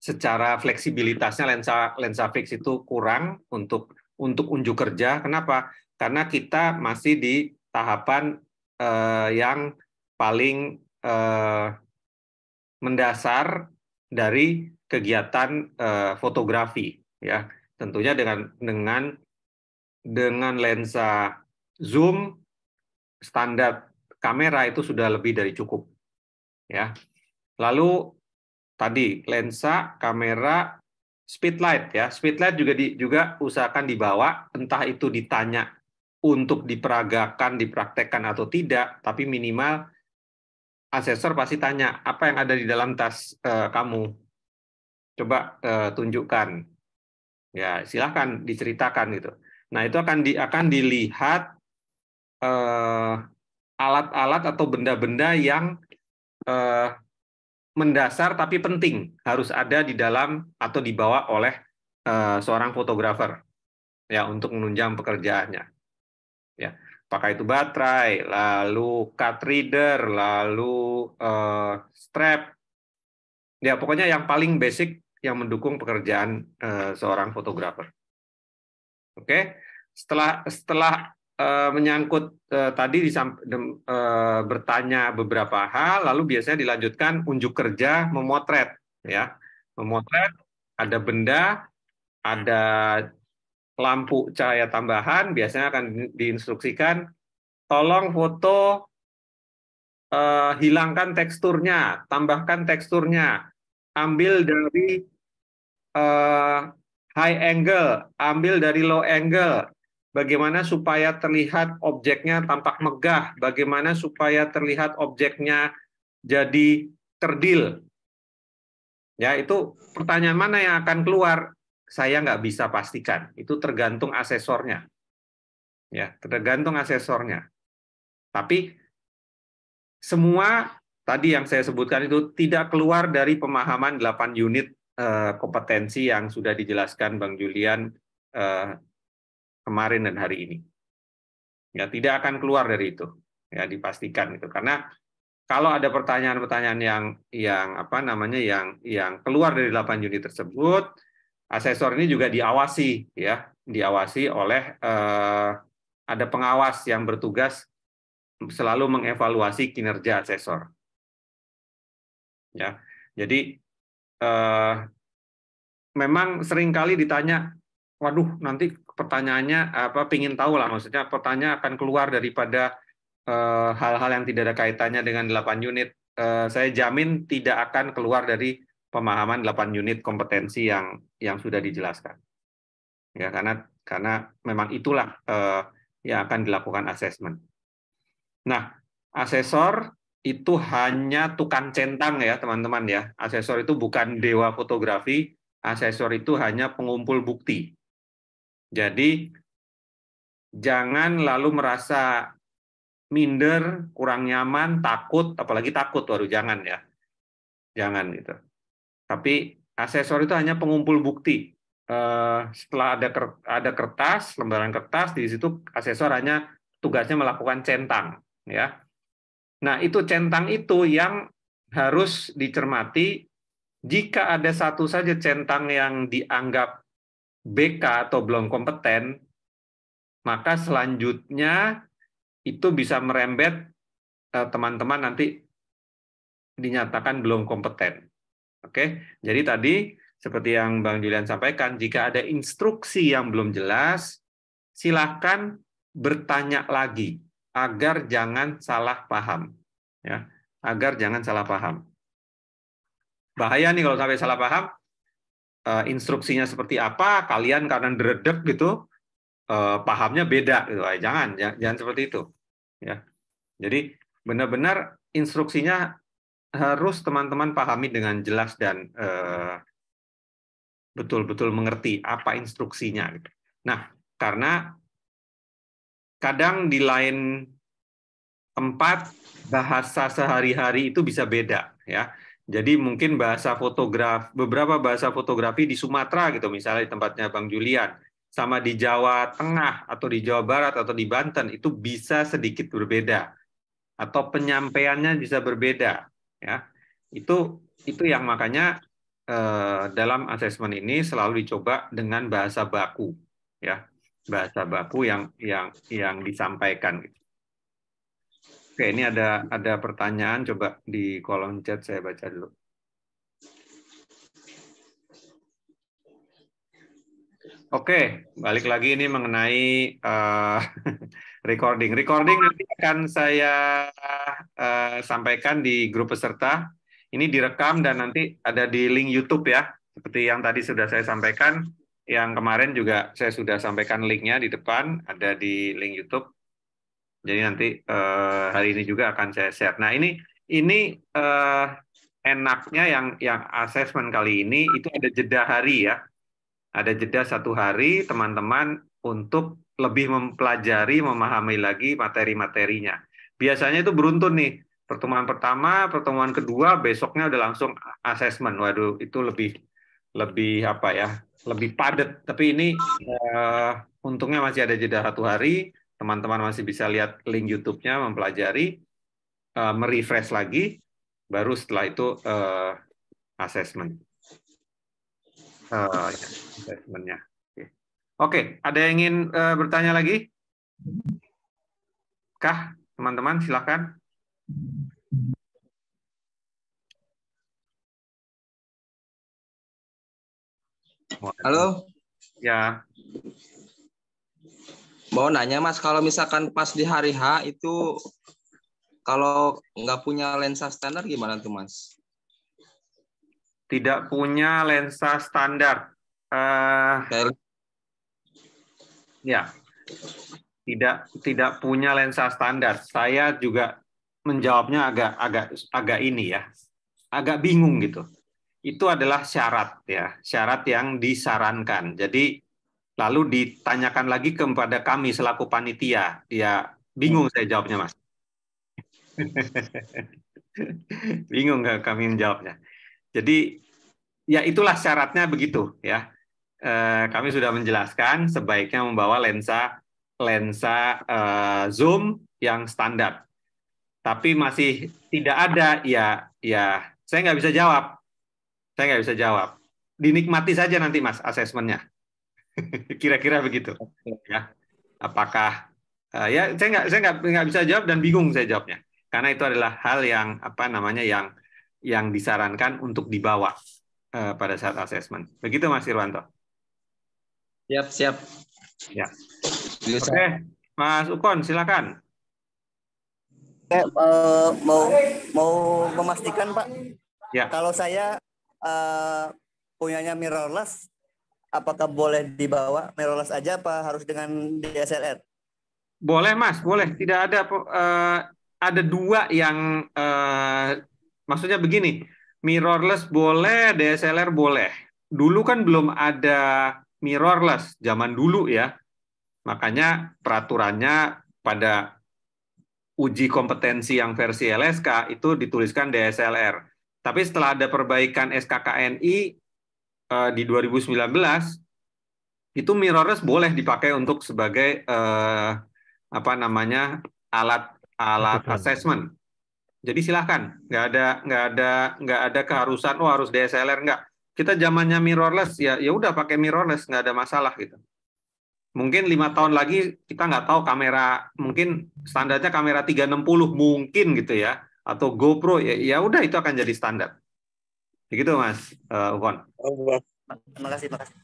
secara fleksibilitasnya lensa lensa fix itu kurang untuk untuk unjuk kerja kenapa karena kita masih di tahapan uh, yang paling uh, mendasar dari kegiatan uh, fotografi ya tentunya dengan dengan dengan lensa zoom standar kamera itu sudah lebih dari cukup ya lalu tadi lensa kamera speedlight, ya speedlight juga di, juga usahakan dibawa entah itu ditanya untuk diperagakan, dipraktekkan atau tidak, tapi minimal asesor pasti tanya apa yang ada di dalam tas uh, kamu. Coba uh, tunjukkan. Ya, silahkan diceritakan gitu. Nah, itu akan di akan dilihat eh, alat-alat uh, atau benda-benda yang uh, mendasar tapi penting harus ada di dalam atau dibawa oleh uh, seorang fotografer ya untuk menunjang pekerjaannya ya pakai itu baterai lalu card reader lalu uh, strap ya pokoknya yang paling basic yang mendukung pekerjaan uh, seorang fotografer oke okay? setelah setelah eh, menyangkut uh, tadi de, uh, bertanya beberapa hal lalu biasanya dilanjutkan unjuk kerja memotret ya memotret ada benda ada lampu cahaya tambahan biasanya akan diinstruksikan tolong foto eh, hilangkan teksturnya, tambahkan teksturnya, ambil dari eh, high angle, ambil dari low angle. Bagaimana supaya terlihat objeknya tampak megah, bagaimana supaya terlihat objeknya jadi kerdil. Ya, itu pertanyaan mana yang akan keluar? saya nggak bisa pastikan. Itu tergantung asesornya. Ya, tergantung asesornya. Tapi semua tadi yang saya sebutkan itu tidak keluar dari pemahaman 8 unit eh, kompetensi yang sudah dijelaskan Bang Julian eh, kemarin dan hari ini. Ya, tidak akan keluar dari itu. Ya, dipastikan itu karena kalau ada pertanyaan-pertanyaan yang yang apa namanya yang yang keluar dari 8 unit tersebut, Asesor ini juga diawasi ya, diawasi oleh eh, ada pengawas yang bertugas selalu mengevaluasi kinerja asesor. Ya. Jadi eh, memang seringkali ditanya, waduh nanti pertanyaannya apa pingin tahu lah maksudnya pertanyaan akan keluar daripada eh, hal-hal eh, yang tidak ada kaitannya dengan 8 unit eh, saya jamin tidak akan keluar dari pemahaman 8 unit kompetensi yang yang sudah dijelaskan. Ya, karena karena memang itulah eh, yang akan dilakukan asesmen. Nah, asesor itu hanya tukang centang ya, teman-teman ya. Asesor itu bukan dewa fotografi, asesor itu hanya pengumpul bukti. Jadi jangan lalu merasa minder, kurang nyaman, takut, apalagi takut baru jangan ya. Jangan gitu. Tapi asesor itu hanya pengumpul bukti. Eh, setelah ada ada kertas, lembaran kertas, di situ asesor hanya tugasnya melakukan centang, ya. Nah itu centang itu yang harus dicermati. Jika ada satu saja centang yang dianggap BK atau belum kompeten, maka selanjutnya itu bisa merembet eh, teman-teman nanti dinyatakan belum kompeten. Oke, jadi tadi seperti yang Bang Julian sampaikan, jika ada instruksi yang belum jelas, silakan bertanya lagi agar jangan salah paham. Ya, agar jangan salah paham. Bahaya nih kalau sampai salah paham, eh, instruksinya seperti apa, kalian karena deredek gitu, eh, pahamnya beda gitu. Jangan, jangan seperti itu. Ya. Jadi benar-benar instruksinya harus teman-teman pahami dengan jelas dan eh, betul-betul uh, mengerti apa instruksinya. Gitu. Nah, karena kadang di lain tempat bahasa sehari-hari itu bisa beda ya. Jadi mungkin bahasa fotograf beberapa bahasa fotografi di Sumatera gitu misalnya di tempatnya Bang Julian sama di Jawa Tengah atau di Jawa Barat atau di Banten itu bisa sedikit berbeda atau penyampaiannya bisa berbeda ya itu itu yang makanya eh, dalam asesmen ini selalu dicoba dengan bahasa baku ya bahasa baku yang yang yang disampaikan gitu. oke ini ada ada pertanyaan coba di kolom chat saya baca dulu Oke, balik lagi ini mengenai uh, recording. Recording nanti akan saya uh, sampaikan di grup peserta. Ini direkam dan nanti ada di link YouTube ya, seperti yang tadi sudah saya sampaikan. Yang kemarin juga saya sudah sampaikan linknya di depan, ada di link YouTube. Jadi nanti uh, hari ini juga akan saya share. Nah ini ini uh, enaknya yang yang asesmen kali ini itu ada jeda hari ya, ada jeda satu hari teman-teman untuk lebih mempelajari, memahami lagi materi-materinya. Biasanya itu beruntun nih, pertemuan pertama, pertemuan kedua, besoknya udah langsung asesmen. Waduh, itu lebih lebih apa ya? Lebih padat. Tapi ini uh, untungnya masih ada jeda satu hari. Teman-teman masih bisa lihat link YouTube-nya, mempelajari, uh, merefresh lagi, baru setelah itu uh, eh, asesmen. Uh, ya, Oke, ada yang ingin uh, bertanya lagi? Kah, teman-teman, silakan. Halo. Ya. Mau nanya Mas, kalau misalkan pas di hari H itu kalau nggak punya lensa standar gimana tuh Mas? Tidak punya lensa standar. Uh, ya tidak tidak punya lensa standar. Saya juga menjawabnya agak agak agak ini ya, agak bingung gitu. Itu adalah syarat ya, syarat yang disarankan. Jadi lalu ditanyakan lagi kepada kami selaku panitia, ya bingung saya jawabnya mas. bingung nggak kami menjawabnya. Jadi ya itulah syaratnya begitu ya. Eh, kami sudah menjelaskan sebaiknya membawa lensa lensa eh, zoom yang standar. Tapi masih tidak ada, ya, ya, saya nggak bisa jawab. Saya nggak bisa jawab. Dinikmati saja nanti, Mas, asesmennya. Kira-kira begitu. Ya, apakah uh, ya saya nggak saya nggak nggak bisa jawab dan bingung saya jawabnya karena itu adalah hal yang apa namanya yang yang disarankan untuk dibawa eh, pada saat asesmen begitu Mas Irwanto. Siap, siap. Ya. Oke, okay. Mas Ukon, silakan. Eh, uh, mau mau memastikan Pak. Ya. Kalau saya uh, punyanya mirrorless, apakah boleh dibawa mirrorless aja apa harus dengan DSLR? Boleh Mas, boleh. Tidak ada uh, ada dua yang uh, maksudnya begini, mirrorless boleh, DSLR boleh. Dulu kan belum ada mirrorless zaman dulu ya. Makanya peraturannya pada uji kompetensi yang versi LSK itu dituliskan DSLR. Tapi setelah ada perbaikan SKKNI eh, di 2019 itu mirrorless boleh dipakai untuk sebagai eh, apa namanya alat alat assessment. Jadi silahkan, nggak ada nggak ada nggak ada keharusan oh harus DSLR nggak kita zamannya mirrorless ya ya udah pakai mirrorless nggak ada masalah gitu mungkin lima tahun lagi kita nggak tahu kamera mungkin standarnya kamera 360 mungkin gitu ya atau GoPro ya ya udah itu akan jadi standar begitu mas uh, Ukon oh, terima kasih terima kasih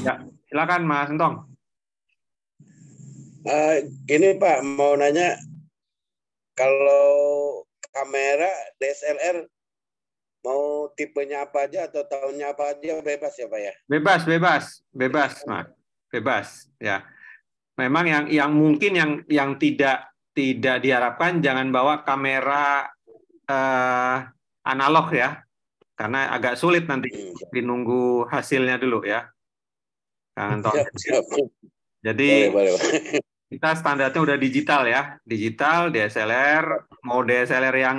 ya silakan mas Entong uh, gini pak mau nanya kalau kamera DSLR mau tipenya apa aja atau tahunnya apa aja bebas ya Pak ya? Bebas, bebas, bebas, Mak. Bebas, ya. Memang yang yang mungkin yang yang tidak tidak diharapkan jangan bawa kamera eh, analog ya. Karena agak sulit nanti menunggu hmm. dinunggu hasilnya dulu ya. Jangan siap, Jadi boleh, boleh. kita standarnya udah digital ya, digital DSLR, mau DSLR yang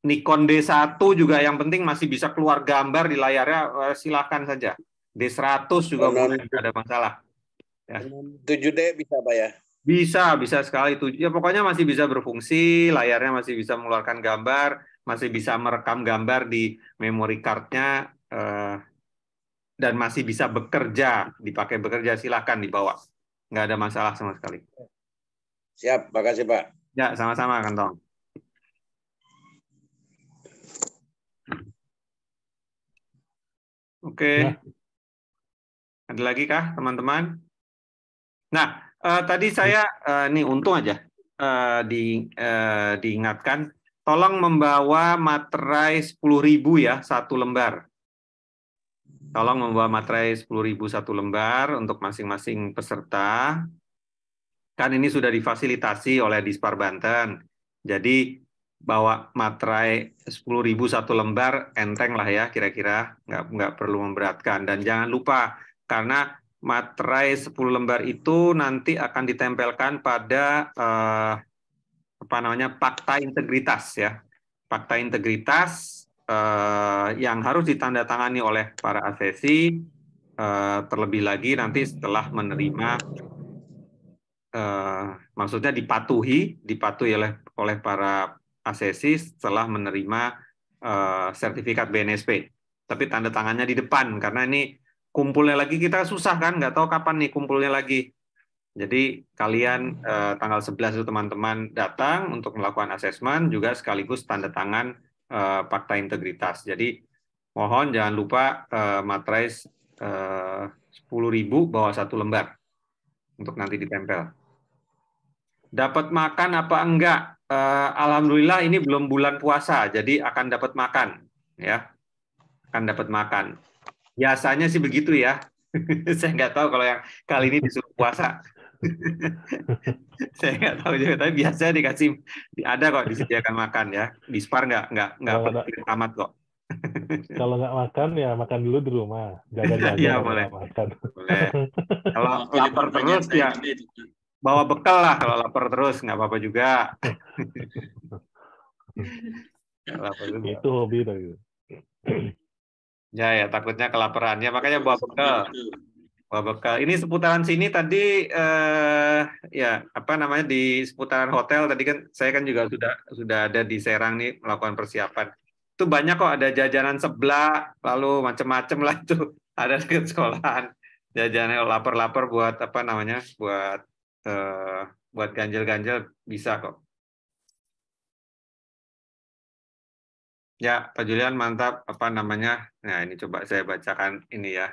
Nikon D1 juga yang penting masih bisa keluar gambar di layarnya eh, silahkan saja. D100 juga oh, boleh ada masalah. Ya. 7D bisa Pak ya? Bisa, bisa sekali itu. Ya pokoknya masih bisa berfungsi, layarnya masih bisa mengeluarkan gambar, masih bisa merekam gambar di memory cardnya eh, dan masih bisa bekerja, dipakai bekerja silahkan dibawa. Nggak ada masalah sama sekali. Siap, makasih Pak. Ya, sama-sama Kantong. Oke. Ya. Ada lagi kah teman-teman? Nah, uh, tadi saya uh, nih untung aja uh, di uh, diingatkan tolong membawa materai sepuluh ribu ya satu lembar. Tolong membawa materai sepuluh ribu satu lembar untuk masing-masing peserta. Kan ini sudah difasilitasi oleh Dispar Banten. Jadi bawa materai 10.000 satu lembar enteng lah ya kira-kira nggak nggak perlu memberatkan dan jangan lupa karena materai 10 lembar itu nanti akan ditempelkan pada eh, apa namanya fakta integritas ya fakta integritas eh, yang harus ditandatangani oleh para asesi eh, terlebih lagi nanti setelah menerima eh, maksudnya dipatuhi dipatuhi oleh oleh para asesi setelah menerima eh, sertifikat BNSP. Tapi tanda tangannya di depan karena ini kumpulnya lagi kita susah kan nggak tahu kapan nih kumpulnya lagi. Jadi kalian eh, tanggal 11 itu teman-teman datang untuk melakukan asesmen juga sekaligus tanda tangan eh, fakta integritas. Jadi mohon jangan lupa eh, materai 10 10.000 bawa satu lembar untuk nanti ditempel. Dapat makan apa enggak? uh, alhamdulillah ini belum bulan puasa, jadi akan dapat makan, ya, akan dapat makan. Biasanya sih begitu ya. Saya nggak tahu kalau yang kali ini disuruh puasa. saya nggak tahu juga tapi biasanya dikasih ada kok disediakan makan ya dispar nggak nggak nggak penting amat kok kalau nggak makan ya makan dulu di rumah jaga jaga ya, boleh. makan boleh. kalau lapar terus ya bawa bekal lah kalau lapar terus nggak apa-apa juga. Itu hobi tapi. Ya ya takutnya kelaparan ya makanya bawa bekal. Bawa bekal. Ini seputaran sini tadi eh, ya apa namanya di seputaran hotel tadi kan saya kan juga sudah sudah ada di Serang nih melakukan persiapan. Itu banyak kok ada jajanan sebelah lalu macam-macam lah itu ada ke sekolahan jajanan lapar-lapar buat apa namanya buat Eh, buat ganjel-ganjel bisa kok. Ya, Pak Julian mantap. Apa namanya? Nah, ini coba saya bacakan ini ya.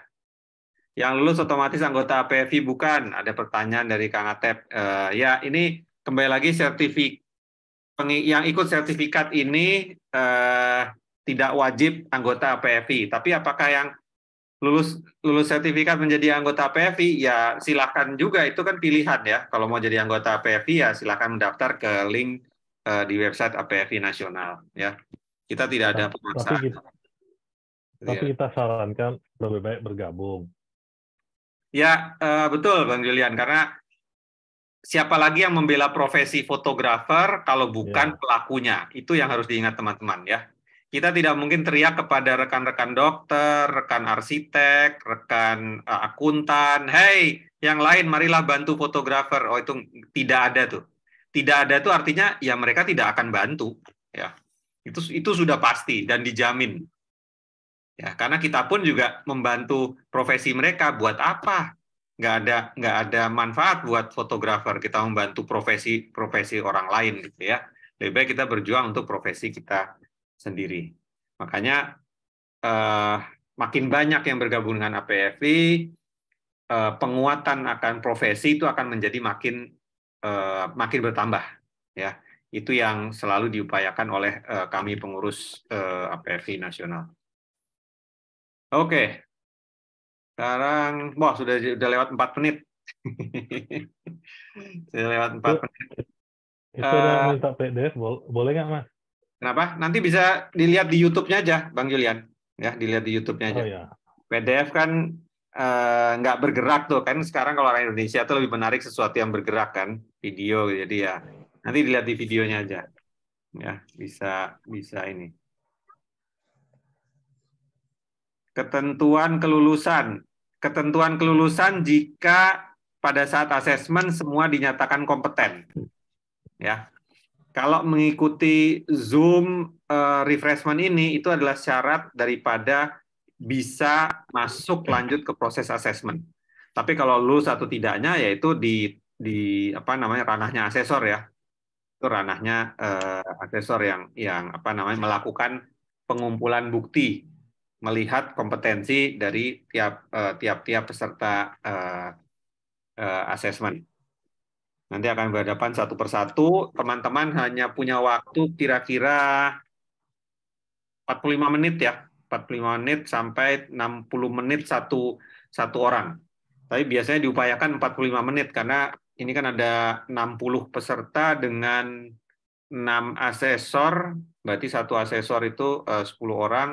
Yang lulus otomatis anggota PFI bukan? Ada pertanyaan dari Kang Atep. Uh, ya, ini kembali lagi sertifik yang ikut sertifikat ini uh, tidak wajib anggota PFI. Tapi apakah yang lulus lulus sertifikat menjadi anggota PFI ya silahkan juga itu kan pilihan ya kalau mau jadi anggota PFI ya silahkan mendaftar ke link uh, di website APFI nasional ya kita tidak ada pemaksaan tapi kita, tapi iya. kita sarankan lebih baik bergabung ya uh, betul bang Julian karena siapa lagi yang membela profesi fotografer kalau iya. bukan ya. pelakunya itu yang harus diingat teman-teman ya kita tidak mungkin teriak kepada rekan-rekan dokter, rekan arsitek, rekan uh, akuntan, hey, yang lain marilah bantu fotografer. Oh itu tidak ada tuh. Tidak ada tuh artinya ya mereka tidak akan bantu, ya. Itu itu sudah pasti dan dijamin. Ya, karena kita pun juga membantu profesi mereka buat apa? Nggak ada nggak ada manfaat buat fotografer kita membantu profesi profesi orang lain gitu ya. Lebih baik kita berjuang untuk profesi kita sendiri. Makanya eh, makin banyak yang bergabung dengan APFI, eh, penguatan akan profesi itu akan menjadi makin eh, makin bertambah, ya. Itu yang selalu diupayakan oleh eh, kami pengurus eh, APFI nasional. Oke, sekarang wah sudah sudah lewat empat menit. sudah lewat empat menit. Itu uh, minta PDF, boleh nggak mas? Kenapa? Nanti bisa dilihat di YouTube-nya aja, Bang Julian. Ya, dilihat di YouTube-nya aja. Oh, ya. PDF kan nggak eh, nggak bergerak tuh. Kan sekarang kalau orang Indonesia tuh lebih menarik sesuatu yang bergerak kan, video. Jadi ya nanti dilihat di videonya aja. Ya, bisa bisa ini. Ketentuan kelulusan. Ketentuan kelulusan jika pada saat asesmen semua dinyatakan kompeten. Ya, kalau mengikuti Zoom uh, refreshment ini itu adalah syarat daripada bisa masuk lanjut ke proses assessment. Tapi kalau lulus atau tidaknya yaitu di di apa namanya ranahnya asesor ya. Itu ranahnya uh, asesor yang yang apa namanya melakukan pengumpulan bukti melihat kompetensi dari tiap uh, eh, tiap tiap peserta uh, uh, Nanti akan berhadapan satu persatu. Teman-teman hanya punya waktu kira-kira 45 menit ya. 45 menit sampai 60 menit satu, satu orang. Tapi biasanya diupayakan 45 menit karena ini kan ada 60 peserta dengan 6 asesor, berarti satu asesor itu 10 eh, orang.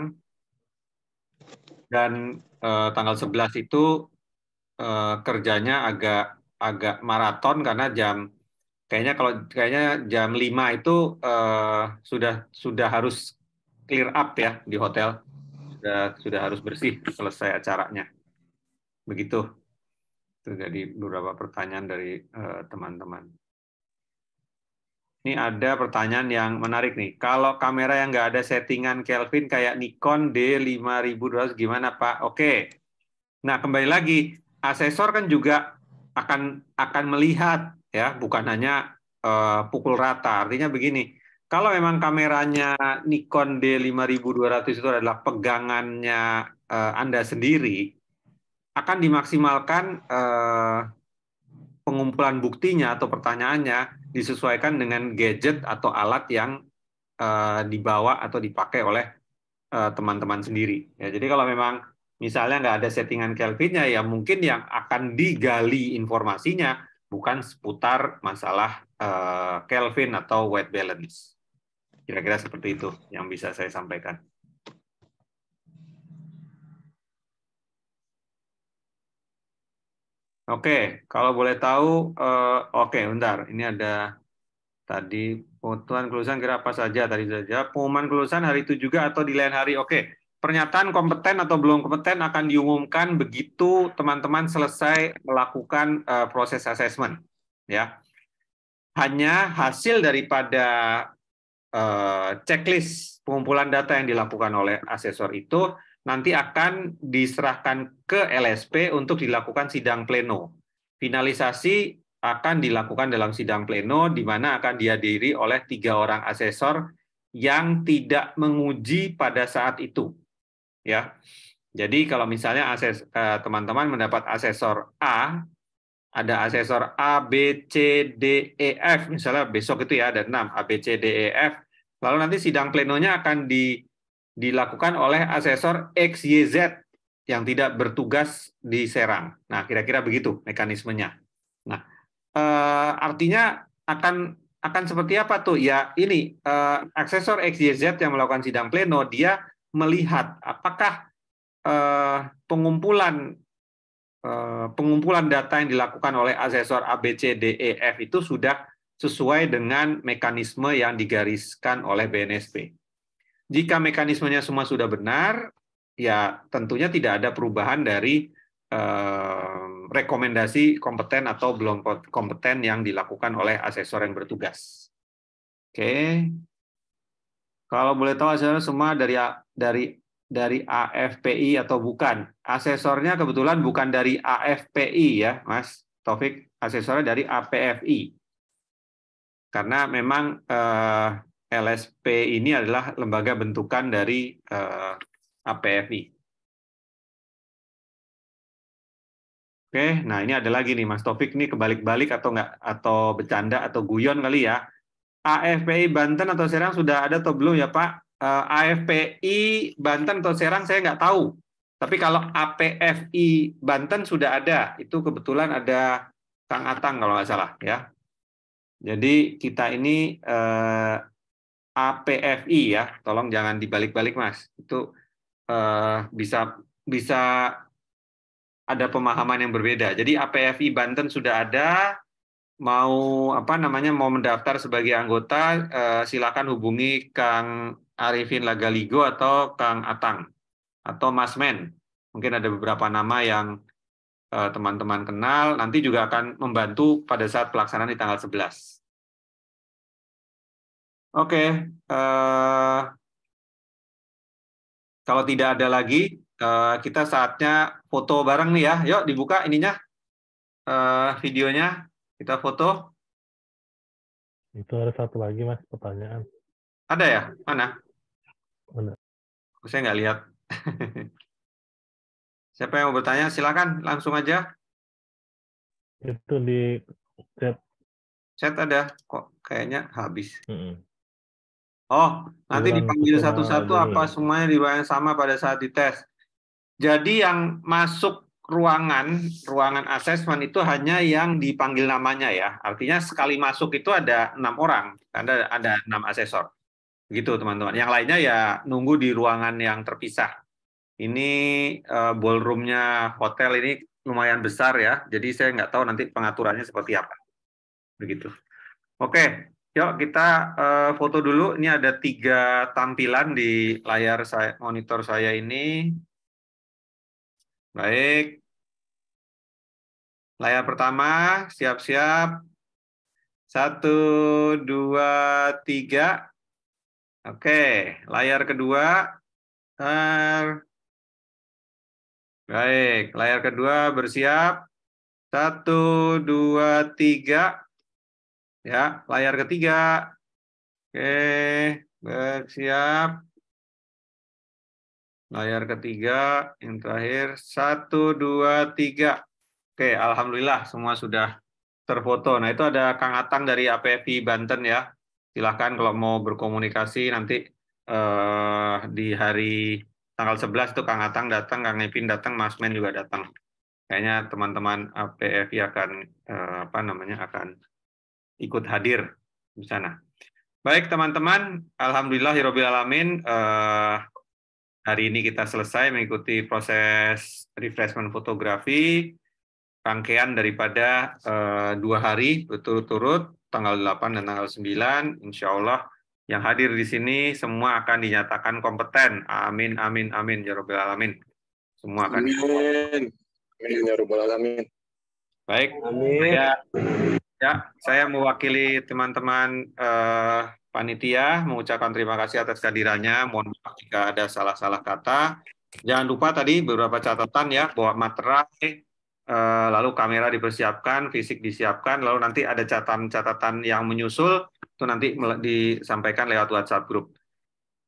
Dan eh, tanggal 11 itu eh, kerjanya agak agak maraton karena jam kayaknya kalau kayaknya jam 5 itu uh, sudah sudah harus clear up ya di hotel. Sudah sudah harus bersih selesai acaranya. Begitu. Itu jadi beberapa pertanyaan dari eh, teman-teman. Uh, Ini ada pertanyaan yang menarik nih. Kalau kamera yang nggak ada settingan Kelvin kayak Nikon D5200 gimana Pak? Oke. Nah kembali lagi, asesor kan juga akan akan melihat ya, bukan hanya uh, pukul rata. Artinya begini, kalau memang kameranya Nikon D5200 itu adalah pegangannya uh, Anda sendiri, akan dimaksimalkan uh, pengumpulan buktinya atau pertanyaannya disesuaikan dengan gadget atau alat yang uh, dibawa atau dipakai oleh teman-teman sendiri. Ya, jadi kalau memang misalnya nggak ada settingan Kelvinnya, ya mungkin yang akan digali informasinya bukan seputar masalah eh, Kelvin atau white balance. Kira-kira seperti itu yang bisa saya sampaikan. Oke, kalau boleh tahu, eh, oke, okay, bentar. Ini ada tadi potongan kelulusan kira apa saja tadi saja. Pengumuman kelulusan hari itu juga atau di lain hari, oke. Okay pernyataan kompeten atau belum kompeten akan diumumkan begitu teman-teman selesai melakukan uh, proses asesmen. ya hanya hasil daripada uh, checklist pengumpulan data yang dilakukan oleh asesor itu nanti akan diserahkan ke LSP untuk dilakukan sidang pleno finalisasi akan dilakukan dalam sidang pleno di mana akan dihadiri oleh tiga orang asesor yang tidak menguji pada saat itu ya. Jadi kalau misalnya eh, teman-teman mendapat asesor A, ada asesor A, B, C, D, E, F, misalnya besok itu ya ada 6, A, B, C, D, E, F. Lalu nanti sidang plenonya akan di, dilakukan oleh asesor X, Y, Z yang tidak bertugas di Serang. Nah, kira-kira begitu mekanismenya. Nah, e, artinya akan akan seperti apa tuh? Ya ini e, eh, aksesor XYZ yang melakukan sidang pleno dia melihat apakah eh, pengumpulan eh, pengumpulan data yang dilakukan oleh asesor ABCDEF itu sudah sesuai dengan mekanisme yang digariskan oleh BNSP. Jika mekanismenya semua sudah benar, ya tentunya tidak ada perubahan dari eh, rekomendasi kompeten atau belum kompeten yang dilakukan oleh asesor yang bertugas. Oke, kalau boleh tahu asesornya semua dari dari dari AFPI atau bukan? Asesornya kebetulan bukan dari AFPI ya, Mas Taufik. Asesornya dari APFI. Karena memang eh, LSP ini adalah lembaga bentukan dari eh, APFI. Oke, nah ini ada lagi nih Mas Taufik ini kebalik-balik atau nggak atau bercanda atau guyon kali ya. AFPI Banten atau Serang sudah ada atau belum ya Pak? Uh, eh, AFPI Banten atau Serang saya nggak tahu. Tapi kalau APFI Banten sudah ada. Itu kebetulan ada Kang Atang kalau nggak salah ya. Jadi kita ini eh, APFI ya, tolong jangan dibalik-balik mas. Itu eh, bisa bisa ada pemahaman yang berbeda. Jadi APFI Banten sudah ada, mau apa namanya mau mendaftar sebagai anggota eh, silakan hubungi Kang Arifin Lagaligo atau Kang Atang atau Mas Men. Mungkin ada beberapa nama yang eh, teman-teman kenal nanti juga akan membantu pada saat pelaksanaan di tanggal 11. Oke, eh, kalau tidak ada lagi kita saatnya foto bareng nih ya. Yuk dibuka ininya videonya. Kita foto. Itu ada satu lagi mas pertanyaan. Ada ya? Mana? Mana? Oh, saya nggak lihat. Siapa yang mau bertanya? Silakan langsung aja. Itu di chat. Chat ada kok kayaknya habis. Mm -hmm. Oh, nanti Bilang dipanggil satu-satu apa semuanya dibayar sama pada saat dites. Jadi yang masuk ruangan ruangan asesmen itu hanya yang dipanggil namanya ya. Artinya sekali masuk itu ada enam orang, ada ada enam asesor, gitu teman-teman. Yang lainnya ya nunggu di ruangan yang terpisah. Ini uh, ballroomnya hotel ini lumayan besar ya, jadi saya nggak tahu nanti pengaturannya seperti apa, begitu. Oke, yuk kita uh, foto dulu. Ini ada tiga tampilan di layar saya, monitor saya ini. Baik. Layar pertama, siap-siap. Satu, dua, tiga. Oke, layar kedua. Tar. Baik, layar kedua bersiap. Satu, dua, tiga. Ya, layar ketiga. Oke, bersiap. Layar ketiga, yang terakhir. Satu, dua, tiga. Oke, Alhamdulillah semua sudah terfoto. Nah, itu ada Kang Atang dari APFI Banten ya. Silahkan kalau mau berkomunikasi nanti eh, di hari tanggal 11 itu Kang Atang datang, Kang Epin datang, Mas Men juga datang. Kayaknya teman-teman APFI akan eh, apa namanya akan ikut hadir di sana. Baik teman-teman, alhamdulillah alhamdulillahirobbilalamin. Ya eh, Hari ini kita selesai mengikuti proses refreshment fotografi, rangkaian daripada uh, dua hari berturut-turut, tanggal 8 dan tanggal 9. Insya Allah yang hadir di sini semua akan dinyatakan kompeten. Amin, amin, amin, ya Robbal Alamin. Semua akan Amin, amin ya Robbal Alamin. Baik, amin. Ya, ya, saya mewakili teman-teman uh, panitia mengucapkan terima kasih atas kehadirannya. Mohon maaf jika ada salah-salah kata. Jangan lupa tadi beberapa catatan ya, bahwa materai, eh, lalu kamera dipersiapkan, fisik disiapkan, lalu nanti ada catatan-catatan yang menyusul, itu nanti disampaikan lewat WhatsApp grup.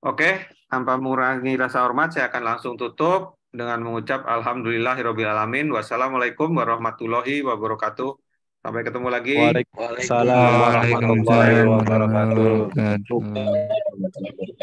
Oke, tanpa mengurangi rasa hormat, saya akan langsung tutup dengan mengucap Alhamdulillahirrahmanirrahim. Wassalamualaikum warahmatullahi wabarakatuh. Sampai ketemu lagi. Waalaikumsalam warahmatullahi wabarakatuh.